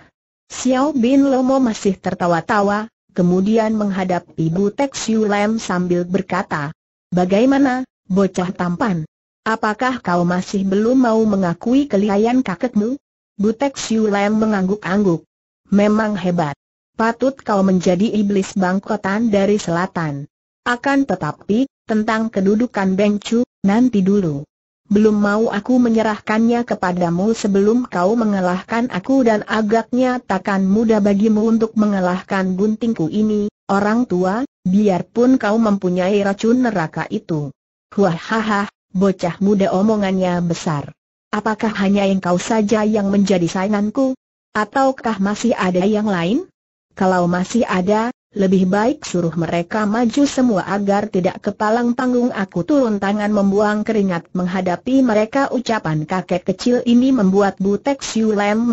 Xiao Bin Lomo masih tertawa-tawa, kemudian menghadap Ibu Tek Siu Lam sambil berkata, Bagaimana, bocah tampan? Apakah kau masih belum mau mengakui kelihayan kakekmu? Butek Siu Lam mengangguk-angguk. Memang hebat. Patut kau menjadi iblis bangkotan dari selatan. Akan tetapi, tentang kedudukan Beng Chu, nanti dulu belum mau aku menyerahkannya kepadamu sebelum kau mengalahkan aku dan agaknya takkan mudah bagimu untuk mengalahkan guntingku ini, orang tua, biarpun kau mempunyai racun neraka itu. Huahaha, bocah muda omongannya besar. Apakah hanya yang kau saja yang menjadi sainganku? Ataukah masih ada yang lain? Kalau masih ada, lebih baik suruh mereka maju semua agar tidak kepalang panggung aku turun tangan membuang keringat menghadapi mereka ucapan kakek kecil ini membuat Butek Siu Lem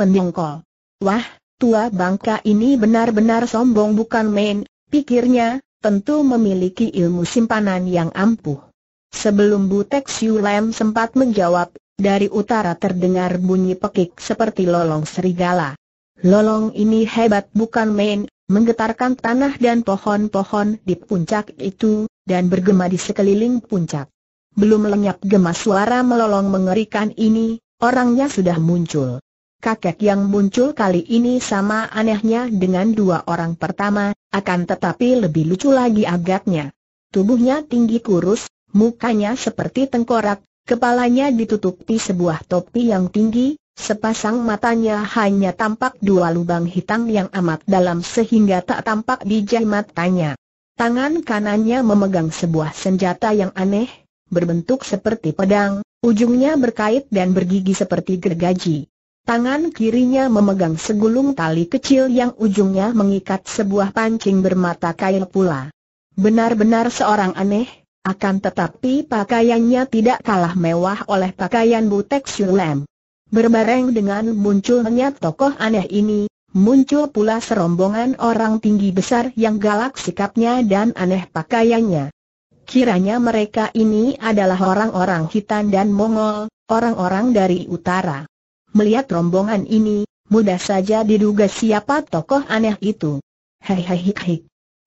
Wah, tua bangka ini benar-benar sombong bukan main, pikirnya, tentu memiliki ilmu simpanan yang ampuh. Sebelum Butek Siu Lem sempat menjawab, dari utara terdengar bunyi pekik seperti lolong serigala. Lolong ini hebat bukan main, menggetarkan tanah dan pohon-pohon di puncak itu, dan bergema di sekeliling puncak. Belum lenyap gemas suara melolong mengerikan ini, orangnya sudah muncul. Kakek yang muncul kali ini sama anehnya dengan dua orang pertama, akan tetapi lebih lucu lagi agaknya. Tubuhnya tinggi kurus, mukanya seperti tengkorak, kepalanya ditutupi sebuah topi yang tinggi, Sepasang matanya hanya tampak dua lubang hitam yang amat dalam sehingga tak tampak biji matanya. Tangan kanannya memegang sebuah senjata yang aneh, berbentuk seperti pedang, ujungnya berkait dan bergigi seperti gergaji. Tangan kirinya memegang segulung tali kecil yang ujungnya mengikat sebuah pancing bermata kail pula. Benar-benar seorang aneh, akan tetapi pakaiannya tidak kalah mewah oleh pakaian Butek Sulem. Berbareng dengan munculnya tokoh aneh ini, muncul pula serombongan orang tinggi besar yang galak sikapnya dan aneh pakaiannya. Kiranya mereka ini adalah orang-orang hitam dan Mongol, orang-orang dari utara. Melihat rombongan ini, mudah saja diduga siapa tokoh aneh itu. Hei hei hei.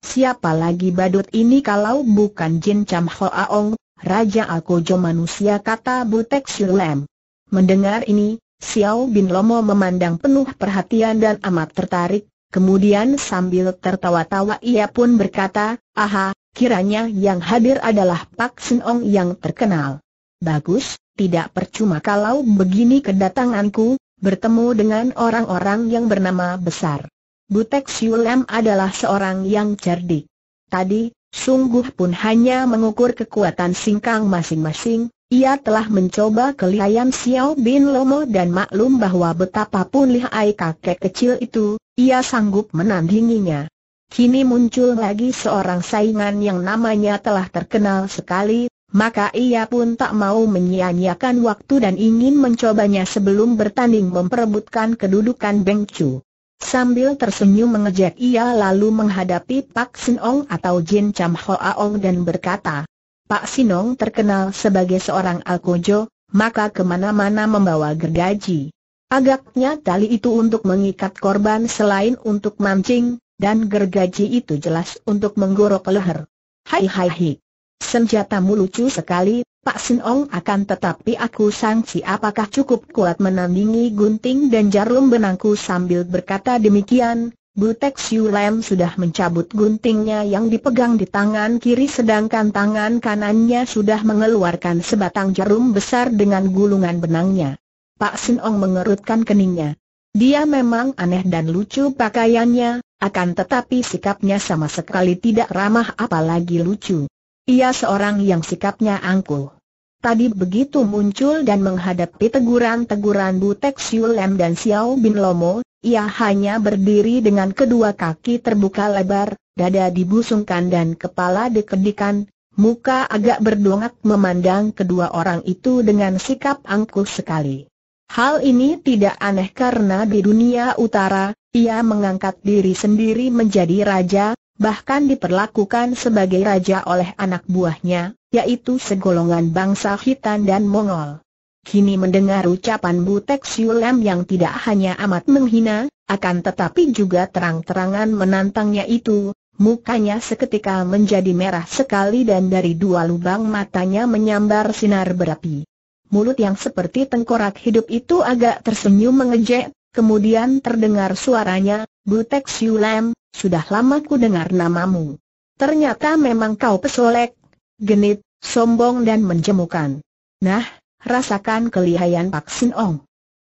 Siapa lagi badut ini kalau bukan Jin Cham Hoa Ong, Raja Alkojo manusia kata Butek Silem. Mendengar ini, Xiao Bin Lomo memandang penuh perhatian dan amat tertarik, kemudian sambil tertawa-tawa ia pun berkata, aha, kiranya yang hadir adalah Pak Sin Ong yang terkenal. Bagus, tidak percuma kalau begini kedatanganku, bertemu dengan orang-orang yang bernama besar. Butek Lam adalah seorang yang cerdik. Tadi, sungguh pun hanya mengukur kekuatan singkang masing-masing, ia telah mencoba kelihayan Xiao Bin Lomo dan maklum bahwa betapapun lihai kakek kecil itu, ia sanggup menandinginya. Kini muncul lagi seorang saingan yang namanya telah terkenal sekali, maka ia pun tak mau menyia-nyiakan waktu dan ingin mencobanya sebelum bertanding memperebutkan kedudukan Beng Chu. Sambil tersenyum mengejek ia lalu menghadapi Pak Sen Ong atau Jin Cham Hoa Ong dan berkata, Pak Sinong terkenal sebagai seorang alkojo, maka kemana-mana membawa gergaji. Agaknya tali itu untuk mengikat korban selain untuk mancing, dan gergaji itu jelas untuk menggorok leher. Hai hai hai. Senjatamu lucu sekali, Pak Sinong akan tetapi aku sangsi apakah cukup kuat menandingi gunting dan jarum benangku sambil berkata demikian, Butek Siu Lem sudah mencabut guntingnya yang dipegang di tangan kiri sedangkan tangan kanannya sudah mengeluarkan sebatang jarum besar dengan gulungan benangnya. Pak Sin Ong mengerutkan keningnya. Dia memang aneh dan lucu pakaiannya, akan tetapi sikapnya sama sekali tidak ramah apalagi lucu. Ia seorang yang sikapnya angkuh. Tadi begitu muncul dan menghadapi teguran-teguran Butek Siu Lem dan Xiao Bin Lomo, ia hanya berdiri dengan kedua kaki terbuka lebar, dada dibusungkan dan kepala dikedikan, muka agak berdongak memandang kedua orang itu dengan sikap angkuh sekali. Hal ini tidak aneh karena di dunia utara, ia mengangkat diri sendiri menjadi raja, bahkan diperlakukan sebagai raja oleh anak buahnya, yaitu segolongan bangsa Khitan dan Mongol. Kini mendengar ucapan Butek Siulam yang tidak hanya amat menghina, akan tetapi juga terang-terangan menantangnya itu, mukanya seketika menjadi merah sekali dan dari dua lubang matanya menyambar sinar berapi. Mulut yang seperti tengkorak hidup itu agak tersenyum mengejek, kemudian terdengar suaranya, Butek Siulam, sudah lama ku dengar namamu. Ternyata memang kau pesolek, genit, sombong dan menjemukan. Nah, rasakan kelihayan Pak Sin Ong.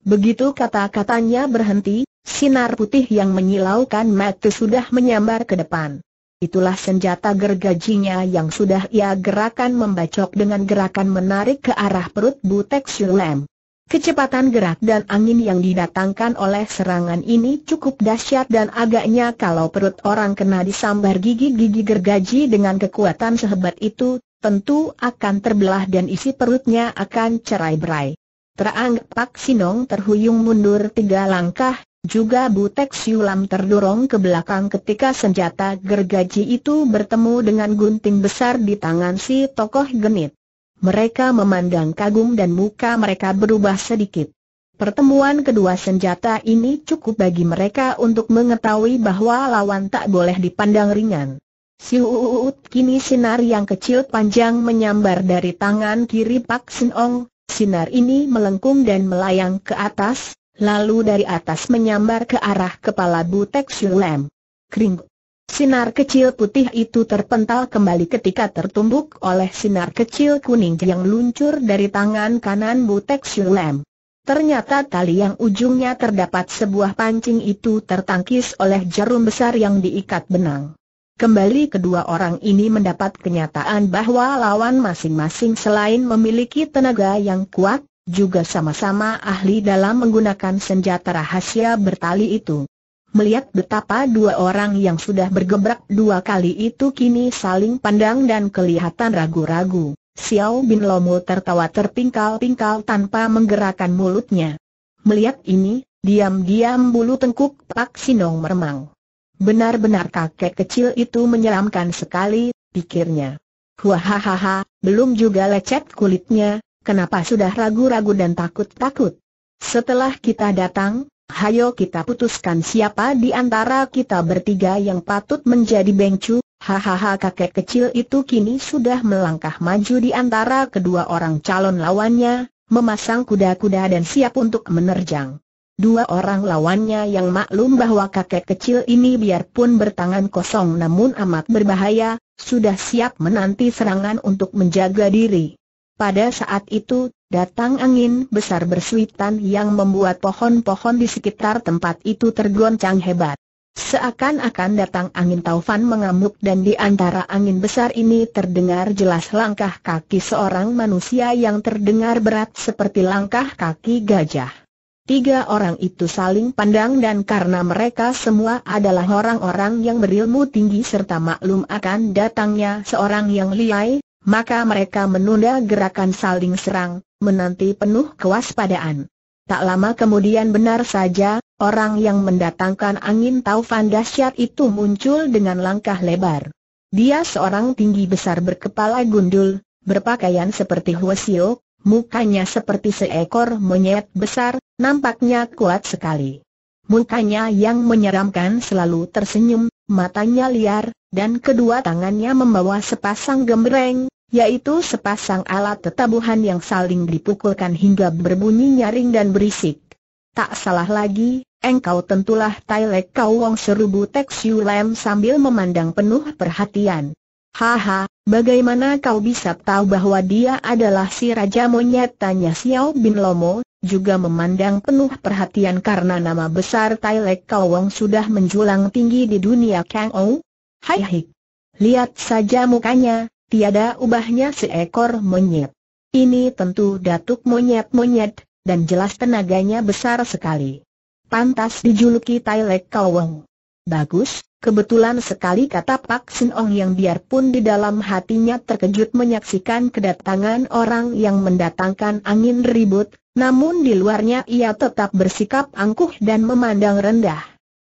Begitu kata-katanya berhenti, sinar putih yang menyilaukan mata sudah menyambar ke depan. Itulah senjata gergajinya yang sudah ia gerakan membacok dengan gerakan menarik ke arah perut Butek Shulem. Kecepatan gerak dan angin yang didatangkan oleh serangan ini cukup dahsyat dan agaknya kalau perut orang kena disambar gigi-gigi gergaji dengan kekuatan sehebat itu, tentu akan terbelah dan isi perutnya akan cerai-berai. Terang Pak Sinong terhuyung mundur tiga langkah, juga Butek Siulam terdorong ke belakang ketika senjata gergaji itu bertemu dengan gunting besar di tangan si tokoh genit. Mereka memandang kagum dan muka mereka berubah sedikit. Pertemuan kedua senjata ini cukup bagi mereka untuk mengetahui bahwa lawan tak boleh dipandang ringan. Siuut kini sinar yang kecil panjang menyambar dari tangan kiri Pak Sen Ong, sinar ini melengkung dan melayang ke atas, lalu dari atas menyambar ke arah kepala Butek Sulem. Kring. Sinar kecil putih itu terpental kembali ketika tertumbuk oleh sinar kecil kuning yang luncur dari tangan kanan Butek Sulem. Ternyata tali yang ujungnya terdapat sebuah pancing itu tertangkis oleh jarum besar yang diikat benang. Kembali kedua orang ini mendapat kenyataan bahwa lawan masing-masing selain memiliki tenaga yang kuat, juga sama-sama ahli dalam menggunakan senjata rahasia bertali itu. Melihat betapa dua orang yang sudah bergebrak dua kali itu kini saling pandang dan kelihatan ragu-ragu, Xiao Bin Lomo tertawa terpingkal-pingkal tanpa menggerakkan mulutnya. Melihat ini, diam-diam bulu tengkuk Pak Sinong meremang. Benar-benar kakek kecil itu menyeramkan sekali, pikirnya. Wahahaha, belum juga lecet kulitnya, kenapa sudah ragu-ragu dan takut-takut? Setelah kita datang, hayo kita putuskan siapa di antara kita bertiga yang patut menjadi bengcu, hahaha kakek kecil itu kini sudah melangkah maju di antara kedua orang calon lawannya, memasang kuda-kuda dan siap untuk menerjang. Dua orang lawannya yang maklum bahwa kakek kecil ini biarpun bertangan kosong namun amat berbahaya, sudah siap menanti serangan untuk menjaga diri. Pada saat itu, datang angin besar bersuitan yang membuat pohon-pohon di sekitar tempat itu tergoncang hebat. Seakan-akan datang angin taufan mengamuk dan di antara angin besar ini terdengar jelas langkah kaki seorang manusia yang terdengar berat seperti langkah kaki gajah. Tiga orang itu saling pandang dan karena mereka semua adalah orang-orang yang berilmu tinggi serta maklum akan datangnya seorang yang liai, maka mereka menunda gerakan saling serang, menanti penuh kewaspadaan. Tak lama kemudian benar saja, orang yang mendatangkan angin taufan dahsyat itu muncul dengan langkah lebar. Dia seorang tinggi besar berkepala gundul, berpakaian seperti huasiok, Mukanya seperti seekor monyet besar, nampaknya kuat sekali. Mukanya yang menyeramkan selalu tersenyum, matanya liar, dan kedua tangannya membawa sepasang gembreng, yaitu sepasang alat tetabuhan yang saling dipukulkan hingga berbunyi nyaring dan berisik. Tak salah lagi, engkau tentulah Tailek Kau Wong serubu Tek Lem sambil memandang penuh perhatian. Haha, Bagaimana kau bisa tahu bahwa dia adalah si Raja Monyet? Tanya Xiao Bin Lomo, juga memandang penuh perhatian karena nama besar Tai Lek Wong sudah menjulang tinggi di dunia Kang Ou. Hai hai. Lihat saja mukanya, tiada ubahnya seekor monyet. Ini tentu datuk monyet-monyet, dan jelas tenaganya besar sekali. Pantas dijuluki Tai Lek Wong. Bagus, kebetulan sekali kata Pak Sin Ong yang biarpun di dalam hatinya terkejut menyaksikan kedatangan orang yang mendatangkan angin ribut, namun di luarnya ia tetap bersikap angkuh dan memandang rendah.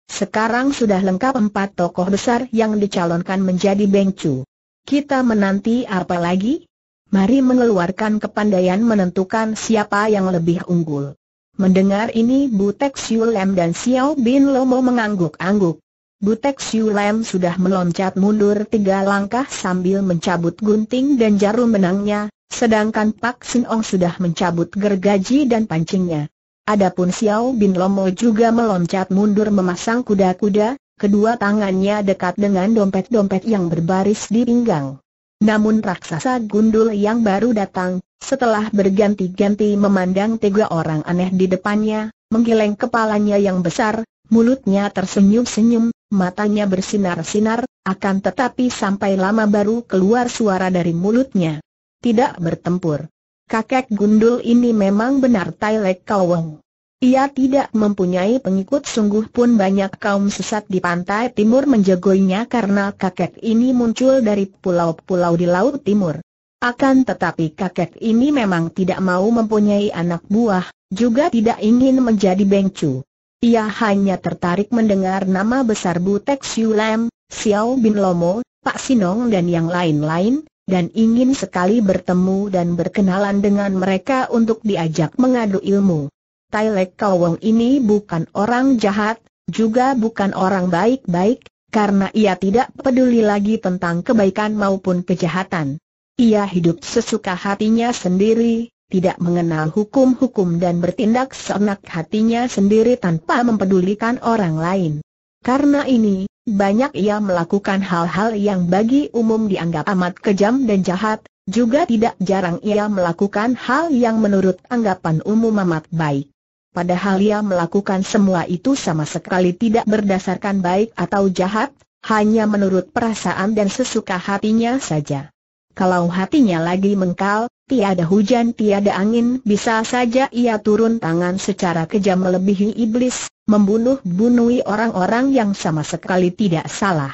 Sekarang sudah lengkap empat tokoh besar yang dicalonkan menjadi bengcu. Kita menanti apa lagi? Mari mengeluarkan kepandaian menentukan siapa yang lebih unggul. Mendengar ini Bu Tek Siu Lem dan Xiao Bin Lomo mengangguk-angguk. Butek Siu Lem sudah meloncat mundur tiga langkah sambil mencabut gunting dan jarum benangnya, sedangkan Pak Sin Ong sudah mencabut gergaji dan pancingnya. Adapun Xiao Bin Lomo juga meloncat mundur memasang kuda-kuda, kedua tangannya dekat dengan dompet-dompet yang berbaris di pinggang. Namun raksasa gundul yang baru datang, setelah berganti-ganti memandang tiga orang aneh di depannya, menggeleng kepalanya yang besar, mulutnya tersenyum-senyum, matanya bersinar-sinar, akan tetapi sampai lama baru keluar suara dari mulutnya. Tidak bertempur. Kakek gundul ini memang benar tailek Kaweng. Ia tidak mempunyai pengikut sungguh pun banyak kaum sesat di pantai timur menjagoinya karena kakek ini muncul dari pulau-pulau di laut timur. Akan tetapi kakek ini memang tidak mau mempunyai anak buah, juga tidak ingin menjadi bengcu. Ia hanya tertarik mendengar nama besar Butek Lam, Xiao Bin Lomo, Pak Sinong dan yang lain-lain, dan ingin sekali bertemu dan berkenalan dengan mereka untuk diajak mengadu ilmu. Tai Lek Kawong ini bukan orang jahat, juga bukan orang baik-baik, karena ia tidak peduli lagi tentang kebaikan maupun kejahatan. Ia hidup sesuka hatinya sendiri, tidak mengenal hukum-hukum dan bertindak seenak hatinya sendiri tanpa mempedulikan orang lain. Karena ini, banyak ia melakukan hal-hal yang bagi umum dianggap amat kejam dan jahat, juga tidak jarang ia melakukan hal yang menurut anggapan umum amat baik. Padahal ia melakukan semua itu sama sekali tidak berdasarkan baik atau jahat, hanya menurut perasaan dan sesuka hatinya saja. Kalau hatinya lagi mengkal, Tiada hujan tiada angin bisa saja ia turun tangan secara kejam melebihi iblis, membunuh bunuhi orang-orang yang sama sekali tidak salah.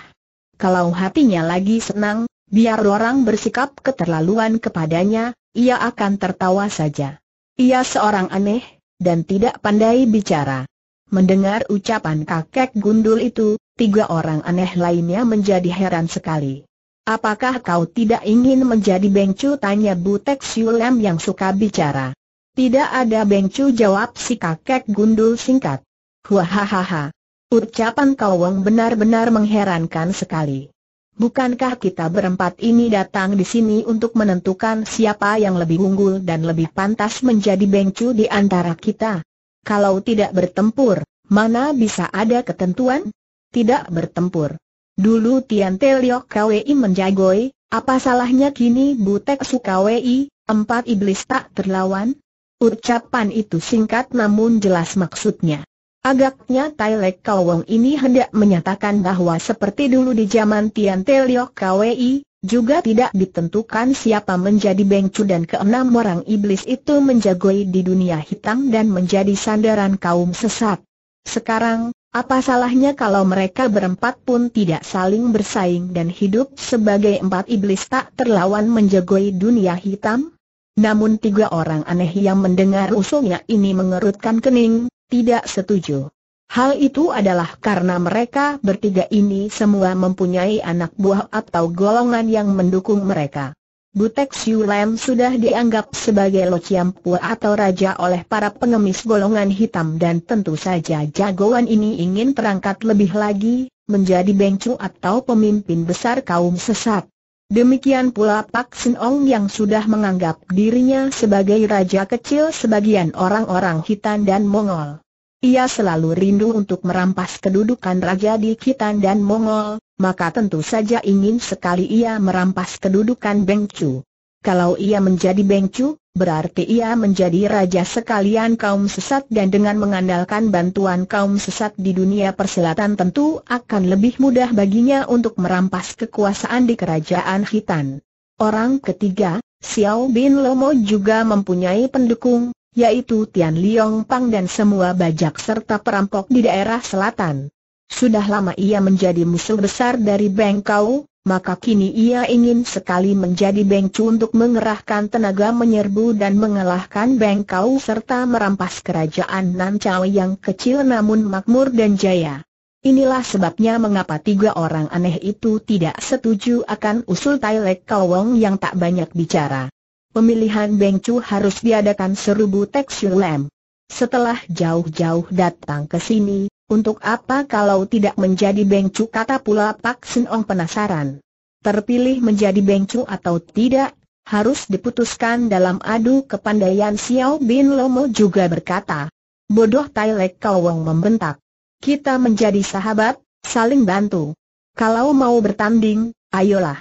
Kalau hatinya lagi senang, biar orang bersikap keterlaluan kepadanya, ia akan tertawa saja. Ia seorang aneh, dan tidak pandai bicara. Mendengar ucapan kakek gundul itu, tiga orang aneh lainnya menjadi heran sekali. Apakah kau tidak ingin menjadi bengcu? Tanya Butek Siulem yang suka bicara. Tidak ada bengcu jawab si kakek gundul singkat. Hahaha. Ucapan kau wong benar-benar mengherankan sekali. Bukankah kita berempat ini datang di sini untuk menentukan siapa yang lebih unggul dan lebih pantas menjadi bengcu di antara kita? Kalau tidak bertempur, mana bisa ada ketentuan? Tidak bertempur. Dulu Tian Teliok Kwei menjagoi, apa salahnya kini Butek Sukawei, empat iblis tak terlawan? Ucapan itu singkat namun jelas maksudnya. Agaknya Tai Lek Kawong ini hendak menyatakan bahwa seperti dulu di zaman Tian Teliok Kwei, juga tidak ditentukan siapa menjadi bengcu dan keenam orang iblis itu menjagoi di dunia hitam dan menjadi sandaran kaum sesat. Sekarang, apa salahnya kalau mereka berempat pun tidak saling bersaing dan hidup sebagai empat iblis tak terlawan menjegoi dunia hitam? Namun tiga orang aneh yang mendengar usulnya ini mengerutkan kening, tidak setuju. Hal itu adalah karena mereka bertiga ini semua mempunyai anak buah atau golongan yang mendukung mereka. Butek Siu Lam sudah dianggap sebagai Lo Chiam Pua atau raja oleh para pengemis golongan hitam dan tentu saja jagoan ini ingin terangkat lebih lagi, menjadi bengcu atau pemimpin besar kaum sesat. Demikian pula Pak Sin Ong yang sudah menganggap dirinya sebagai raja kecil sebagian orang-orang hitam dan Mongol. Ia selalu rindu untuk merampas kedudukan raja di Kitan dan Mongol, maka tentu saja ingin sekali ia merampas kedudukan Beng Chu. Kalau ia menjadi Beng Chu, berarti ia menjadi raja sekalian kaum sesat dan dengan mengandalkan bantuan kaum sesat di dunia perselatan tentu akan lebih mudah baginya untuk merampas kekuasaan di kerajaan Hitan. Orang ketiga, Xiao Bin Lomo juga mempunyai pendukung, yaitu Tian Liong Pang dan semua bajak serta perampok di daerah selatan. Sudah lama ia menjadi musuh besar dari Beng Kau, maka kini ia ingin sekali menjadi Beng Cu untuk mengerahkan tenaga menyerbu dan mengalahkan Beng Kau serta merampas kerajaan Chau yang kecil namun makmur dan jaya. Inilah sebabnya mengapa tiga orang aneh itu tidak setuju akan usul Tai Lek Wong yang tak banyak bicara. Pemilihan Beng Chu harus diadakan serubu Tek Lem. Setelah jauh-jauh datang ke sini, untuk apa kalau tidak menjadi bengcu kata pula Pak Sin Ong penasaran. Terpilih menjadi bengcu atau tidak, harus diputuskan dalam adu kepandaian Xiao Bin Lomo juga berkata. Bodoh Tai Lek Wong membentak. Kita menjadi sahabat, saling bantu. Kalau mau bertanding, ayolah.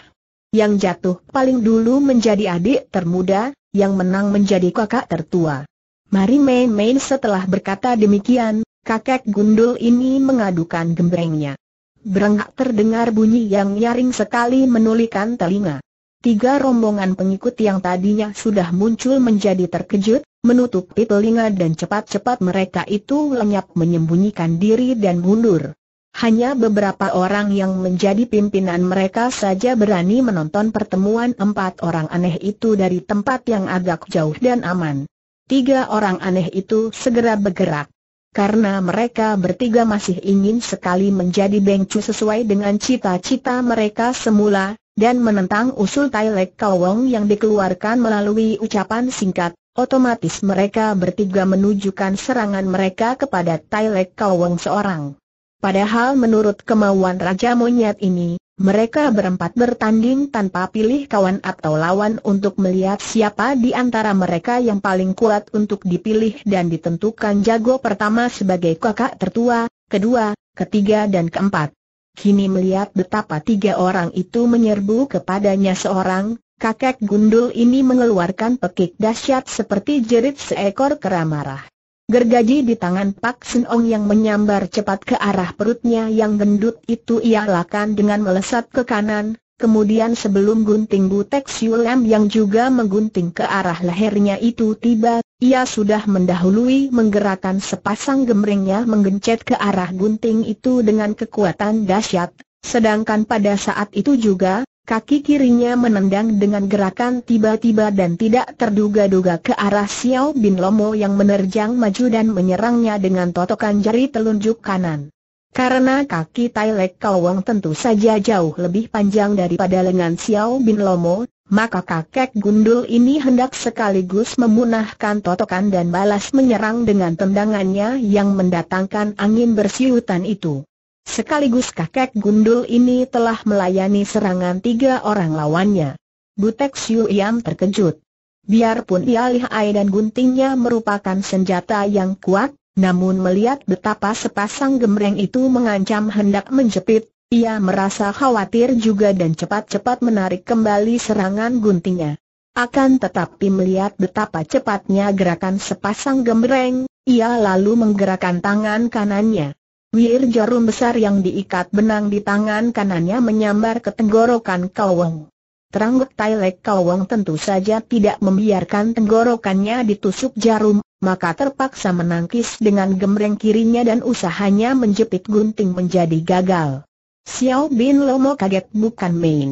Yang jatuh paling dulu menjadi adik termuda, yang menang menjadi kakak tertua. Mari main-main setelah berkata demikian, kakek gundul ini mengadukan gembrengnya. Berengak terdengar bunyi yang nyaring sekali menulikan telinga. Tiga rombongan pengikut yang tadinya sudah muncul menjadi terkejut, menutup telinga dan cepat-cepat mereka itu lenyap menyembunyikan diri dan mundur. Hanya beberapa orang yang menjadi pimpinan mereka saja berani menonton pertemuan empat orang aneh itu dari tempat yang agak jauh dan aman. Tiga orang aneh itu segera bergerak karena mereka bertiga masih ingin sekali menjadi bengcu sesuai dengan cita-cita mereka semula, dan menentang usul Tai Lek Kawong yang dikeluarkan melalui ucapan singkat, otomatis mereka bertiga menunjukkan serangan mereka kepada Tai Lek Kawong seorang. Padahal menurut kemauan Raja Monyet ini, mereka berempat bertanding tanpa pilih kawan atau lawan untuk melihat siapa di antara mereka yang paling kuat untuk dipilih dan ditentukan jago pertama sebagai kakak tertua, kedua, ketiga dan keempat. Kini melihat betapa tiga orang itu menyerbu kepadanya seorang, kakek gundul ini mengeluarkan pekik dahsyat seperti jerit seekor kera marah. Gergaji di tangan Pak Sin Ong yang menyambar cepat ke arah perutnya yang gendut itu ia lakukan dengan melesat ke kanan, kemudian sebelum gunting Butek Siulam yang juga menggunting ke arah lehernya itu tiba, ia sudah mendahului menggerakkan sepasang gemringnya menggencet ke arah gunting itu dengan kekuatan dahsyat. Sedangkan pada saat itu juga, Kaki kirinya menendang dengan gerakan tiba-tiba dan tidak terduga-duga ke arah Xiao Bin Lomo yang menerjang maju dan menyerangnya dengan totokan jari telunjuk kanan. Karena kaki Tai Lek Kawang tentu saja jauh lebih panjang daripada lengan Xiao Bin Lomo, maka kakek gundul ini hendak sekaligus memunahkan totokan dan balas menyerang dengan tendangannya yang mendatangkan angin bersiutan itu. Sekaligus kakek gundul ini telah melayani serangan tiga orang lawannya. Butek Siu Yam terkejut. Biarpun ia lihai dan guntingnya merupakan senjata yang kuat, namun melihat betapa sepasang gemreng itu mengancam hendak menjepit, ia merasa khawatir juga dan cepat-cepat menarik kembali serangan guntingnya. Akan tetapi melihat betapa cepatnya gerakan sepasang gemreng, ia lalu menggerakkan tangan kanannya. Wir jarum besar yang diikat benang di tangan kanannya menyambar ke tenggorokan Kaweng. Teranggut Tailek Kaweng tentu saja tidak membiarkan tenggorokannya ditusuk jarum, maka terpaksa menangkis dengan gemreng kirinya dan usahanya menjepit gunting menjadi gagal. Xiao Bin Lomo kaget bukan main.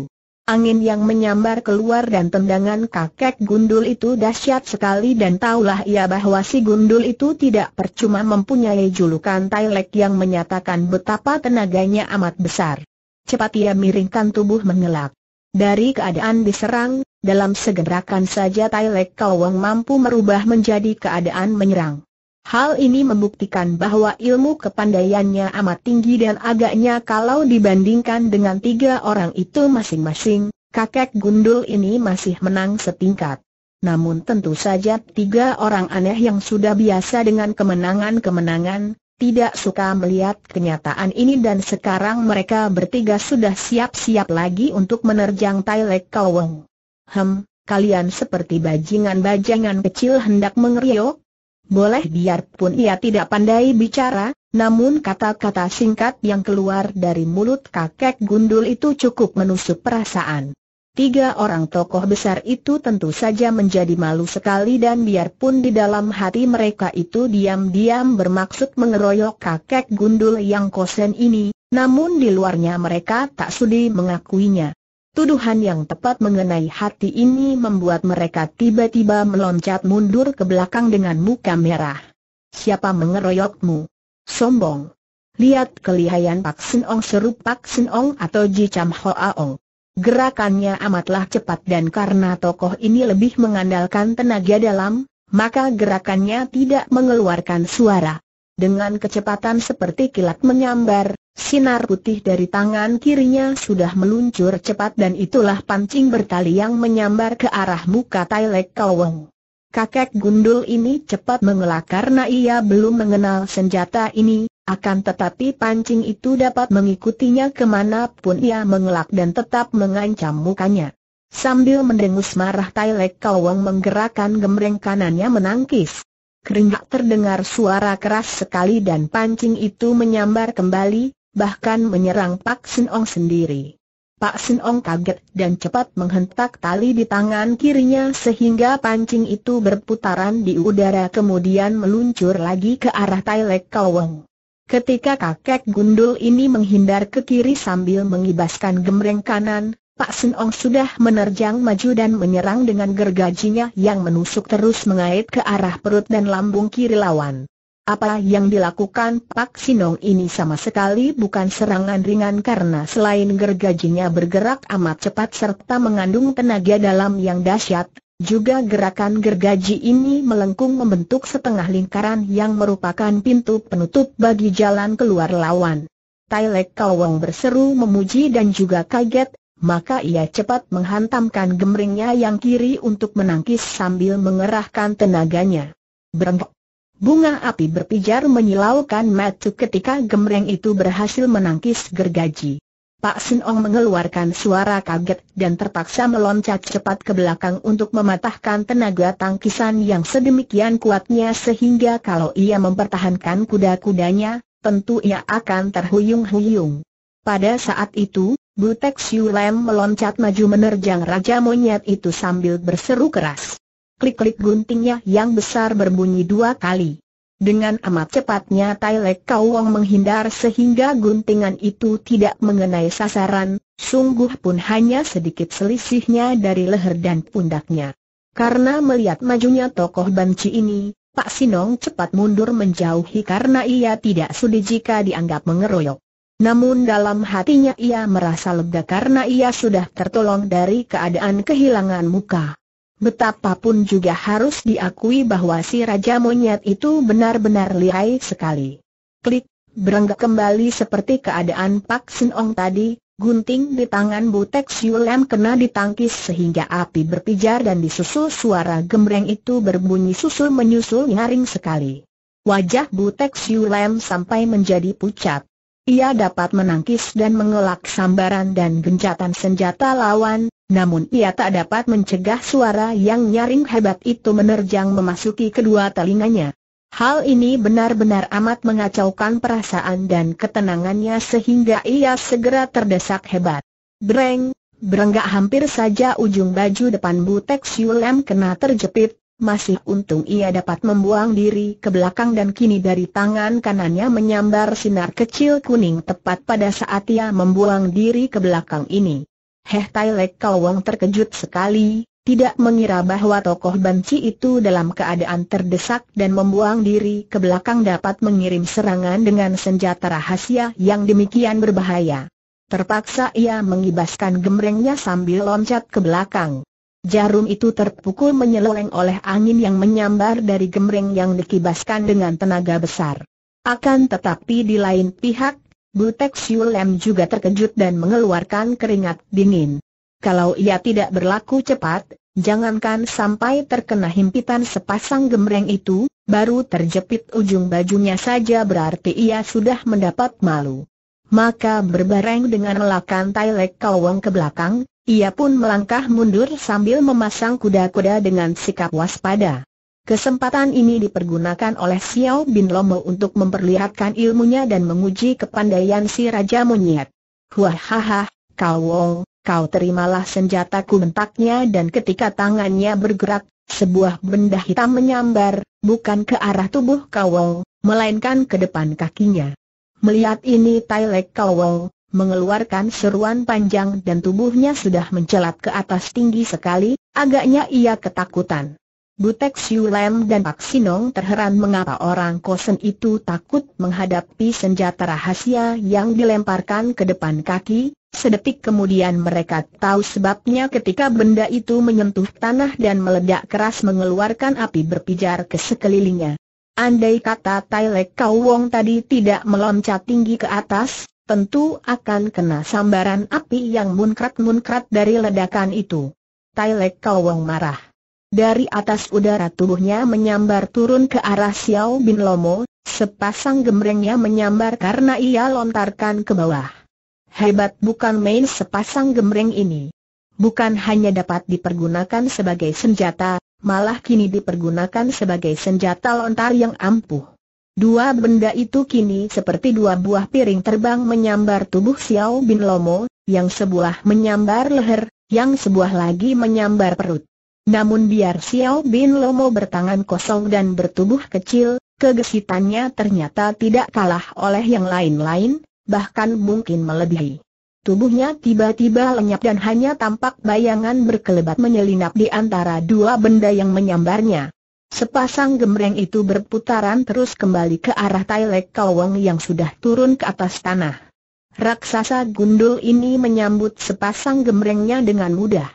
Angin yang menyambar keluar dan tendangan kakek gundul itu dahsyat sekali dan taulah ia bahwa si gundul itu tidak percuma mempunyai julukan Tailek yang menyatakan betapa tenaganya amat besar. Cepat ia miringkan tubuh mengelak. Dari keadaan diserang, dalam segerakan saja Tailek Kawang mampu merubah menjadi keadaan menyerang. Hal ini membuktikan bahwa ilmu kepandaiannya amat tinggi dan agaknya kalau dibandingkan dengan tiga orang itu masing-masing, kakek gundul ini masih menang setingkat. Namun tentu saja tiga orang aneh yang sudah biasa dengan kemenangan-kemenangan, tidak suka melihat kenyataan ini dan sekarang mereka bertiga sudah siap-siap lagi untuk menerjang Tai Lek Kaweng. Hem, kalian seperti bajingan-bajangan kecil hendak mengeriok, boleh biarpun ia tidak pandai bicara, namun kata-kata singkat yang keluar dari mulut kakek gundul itu cukup menusuk perasaan. Tiga orang tokoh besar itu tentu saja menjadi malu sekali dan biarpun di dalam hati mereka itu diam-diam bermaksud mengeroyok kakek gundul yang kosen ini, namun di luarnya mereka tak sudi mengakuinya. Tuduhan yang tepat mengenai hati ini membuat mereka tiba-tiba meloncat mundur ke belakang dengan muka merah. Siapa mengeroyokmu? Sombong. Lihat kelihayan Pak Sin Ong seru Pak Sin Ong atau Ji Cham Hoa Ong. Gerakannya amatlah cepat dan karena tokoh ini lebih mengandalkan tenaga dalam, maka gerakannya tidak mengeluarkan suara. Dengan kecepatan seperti kilat menyambar, sinar putih dari tangan kirinya sudah meluncur cepat dan itulah pancing bertali yang menyambar ke arah muka Tailek Kaweng. Kakek gundul ini cepat mengelak karena ia belum mengenal senjata ini, akan tetapi pancing itu dapat mengikutinya kemanapun ia mengelak dan tetap mengancam mukanya. Sambil mendengus marah Tai Lek Kawang menggerakkan gemreng kanannya menangkis. Keringat terdengar suara keras sekali dan pancing itu menyambar kembali, bahkan menyerang Pak Sin Ong sendiri. Pak Sin Ong kaget dan cepat menghentak tali di tangan kirinya sehingga pancing itu berputaran di udara kemudian meluncur lagi ke arah Tai Lek Kawang. Ketika kakek gundul ini menghindar ke kiri sambil mengibaskan gemreng kanan, Pak Sen Ong sudah menerjang maju dan menyerang dengan gergajinya yang menusuk terus mengait ke arah perut dan lambung kiri lawan. Apa yang dilakukan Pak Sinong ini sama sekali bukan serangan ringan karena selain gergajinya bergerak amat cepat serta mengandung tenaga dalam yang dahsyat, juga gerakan gergaji ini melengkung membentuk setengah lingkaran yang merupakan pintu penutup bagi jalan keluar lawan. Tailek Lek Kawong berseru memuji dan juga kaget, maka ia cepat menghantamkan gemringnya yang kiri untuk menangkis sambil mengerahkan tenaganya. Berengkok. Bunga api berpijar menyilaukan matu ketika gemreng itu berhasil menangkis gergaji. Pak Sin Ong mengeluarkan suara kaget dan terpaksa meloncat cepat ke belakang untuk mematahkan tenaga tangkisan yang sedemikian kuatnya sehingga kalau ia mempertahankan kuda-kudanya, tentu ia akan terhuyung-huyung. Pada saat itu, Butek Siulem meloncat maju menerjang Raja Monyet itu sambil berseru keras. Klik-klik guntingnya yang besar berbunyi dua kali. Dengan amat cepatnya Tai Lek Kau menghindar sehingga guntingan itu tidak mengenai sasaran, sungguh pun hanya sedikit selisihnya dari leher dan pundaknya. Karena melihat majunya tokoh banci ini, Pak Sinong cepat mundur menjauhi karena ia tidak sudi jika dianggap mengeroyok. Namun dalam hatinya ia merasa lega karena ia sudah tertolong dari keadaan kehilangan muka. Betapapun juga harus diakui bahwa si Raja Monyet itu benar-benar lihai sekali. Klik, berenggak kembali seperti keadaan Pak Sin tadi, gunting di tangan Butek Siulem kena ditangkis sehingga api berpijar dan disusul suara gembreng itu berbunyi susul-menyusul nyaring sekali. Wajah Butek Siulem sampai menjadi pucat. Ia dapat menangkis dan mengelak sambaran dan gencatan senjata lawan, namun ia tak dapat mencegah suara yang nyaring hebat itu menerjang memasuki kedua telinganya. Hal ini benar-benar amat mengacaukan perasaan dan ketenangannya sehingga ia segera terdesak hebat. Breng, berenggak hampir saja ujung baju depan Butek Siulem kena terjepit, masih untung ia dapat membuang diri ke belakang dan kini dari tangan kanannya menyambar sinar kecil kuning tepat pada saat ia membuang diri ke belakang ini. Heh Tai Lek Kawang terkejut sekali, tidak mengira bahwa tokoh banci itu dalam keadaan terdesak dan membuang diri ke belakang dapat mengirim serangan dengan senjata rahasia yang demikian berbahaya. Terpaksa ia mengibaskan gemrengnya sambil loncat ke belakang. Jarum itu terpukul menyeleweng oleh angin yang menyambar dari gemreng yang dikibaskan dengan tenaga besar. Akan tetapi di lain pihak, Butek Siulem juga terkejut dan mengeluarkan keringat dingin. Kalau ia tidak berlaku cepat, jangankan sampai terkena himpitan sepasang gemreng itu, baru terjepit ujung bajunya saja berarti ia sudah mendapat malu. Maka berbareng dengan lelakan Tai Lek ke belakang, ia pun melangkah mundur sambil memasang kuda-kuda dengan sikap waspada. Kesempatan ini dipergunakan oleh Xiao Bin Lomo untuk memperlihatkan ilmunya dan menguji kepandaian si Raja Monyet. Huahaha, kau wong, kau terimalah senjataku mentaknya dan ketika tangannya bergerak, sebuah benda hitam menyambar, bukan ke arah tubuh kau wong, melainkan ke depan kakinya. Melihat ini Tai Lek kau Wong mengeluarkan seruan panjang dan tubuhnya sudah mencelat ke atas tinggi sekali, agaknya ia ketakutan. Butek Siulem dan Pak Sinong terheran mengapa orang kosen itu takut menghadapi senjata rahasia yang dilemparkan ke depan kaki, sedetik kemudian mereka tahu sebabnya ketika benda itu menyentuh tanah dan meledak keras mengeluarkan api berpijar ke sekelilingnya. Andai kata Tai Lek Kau Wong tadi tidak meloncat tinggi ke atas, tentu akan kena sambaran api yang munkrat-munkrat dari ledakan itu. Tai Lek Kowong marah. Dari atas udara tubuhnya menyambar turun ke arah Xiao Bin Lomo, sepasang gemrengnya menyambar karena ia lontarkan ke bawah. Hebat bukan main sepasang gemreng ini. Bukan hanya dapat dipergunakan sebagai senjata, malah kini dipergunakan sebagai senjata lontar yang ampuh. Dua benda itu kini seperti dua buah piring terbang menyambar tubuh Xiao Bin Lomo, yang sebuah menyambar leher, yang sebuah lagi menyambar perut. Namun biar Xiao Bin Lomo bertangan kosong dan bertubuh kecil, kegesitannya ternyata tidak kalah oleh yang lain-lain, bahkan mungkin melebihi. Tubuhnya tiba-tiba lenyap dan hanya tampak bayangan berkelebat menyelinap di antara dua benda yang menyambarnya. Sepasang gemreng itu berputaran terus kembali ke arah Tailek Kawang yang sudah turun ke atas tanah. Raksasa gundul ini menyambut sepasang gemrengnya dengan mudah.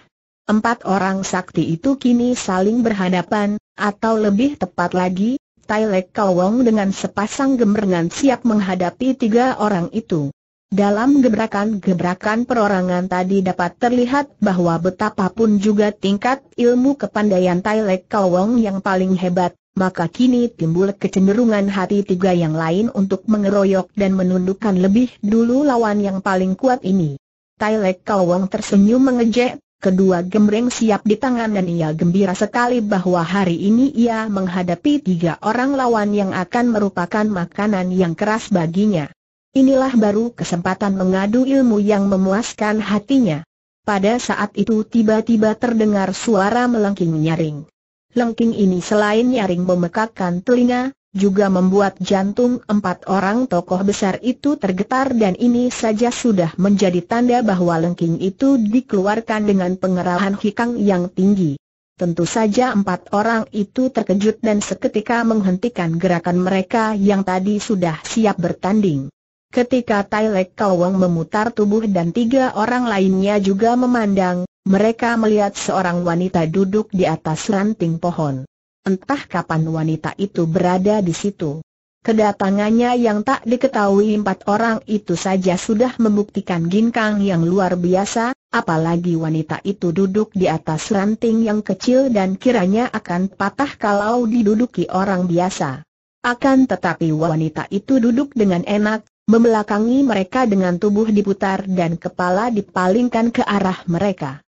Empat orang sakti itu kini saling berhadapan, atau lebih tepat lagi, Tailek Kawang dengan sepasang gemrengan siap menghadapi tiga orang itu. Dalam gebrakan-gebrakan perorangan tadi dapat terlihat bahwa betapapun juga tingkat ilmu kepandaian Tai Lek Kawong yang paling hebat, maka kini timbul kecenderungan hati tiga yang lain untuk mengeroyok dan menundukkan lebih dulu lawan yang paling kuat ini. Tai Lek Kawong tersenyum mengejek, kedua gembreng siap di tangan dan ia gembira sekali bahwa hari ini ia menghadapi tiga orang lawan yang akan merupakan makanan yang keras baginya. Inilah baru kesempatan mengadu ilmu yang memuaskan hatinya. Pada saat itu tiba-tiba terdengar suara melengking nyaring. Lengking ini selain nyaring memekakkan telinga, juga membuat jantung empat orang tokoh besar itu tergetar dan ini saja sudah menjadi tanda bahwa lengking itu dikeluarkan dengan pengerahan hikang yang tinggi. Tentu saja empat orang itu terkejut dan seketika menghentikan gerakan mereka yang tadi sudah siap bertanding. Ketika Tai Lek memutar tubuh dan tiga orang lainnya juga memandang, mereka melihat seorang wanita duduk di atas ranting pohon. Entah kapan wanita itu berada di situ. Kedatangannya yang tak diketahui empat orang itu saja sudah membuktikan ginkang yang luar biasa, apalagi wanita itu duduk di atas ranting yang kecil dan kiranya akan patah kalau diduduki orang biasa. Akan tetapi wanita itu duduk dengan enak, membelakangi mereka dengan tubuh diputar dan kepala dipalingkan ke arah mereka.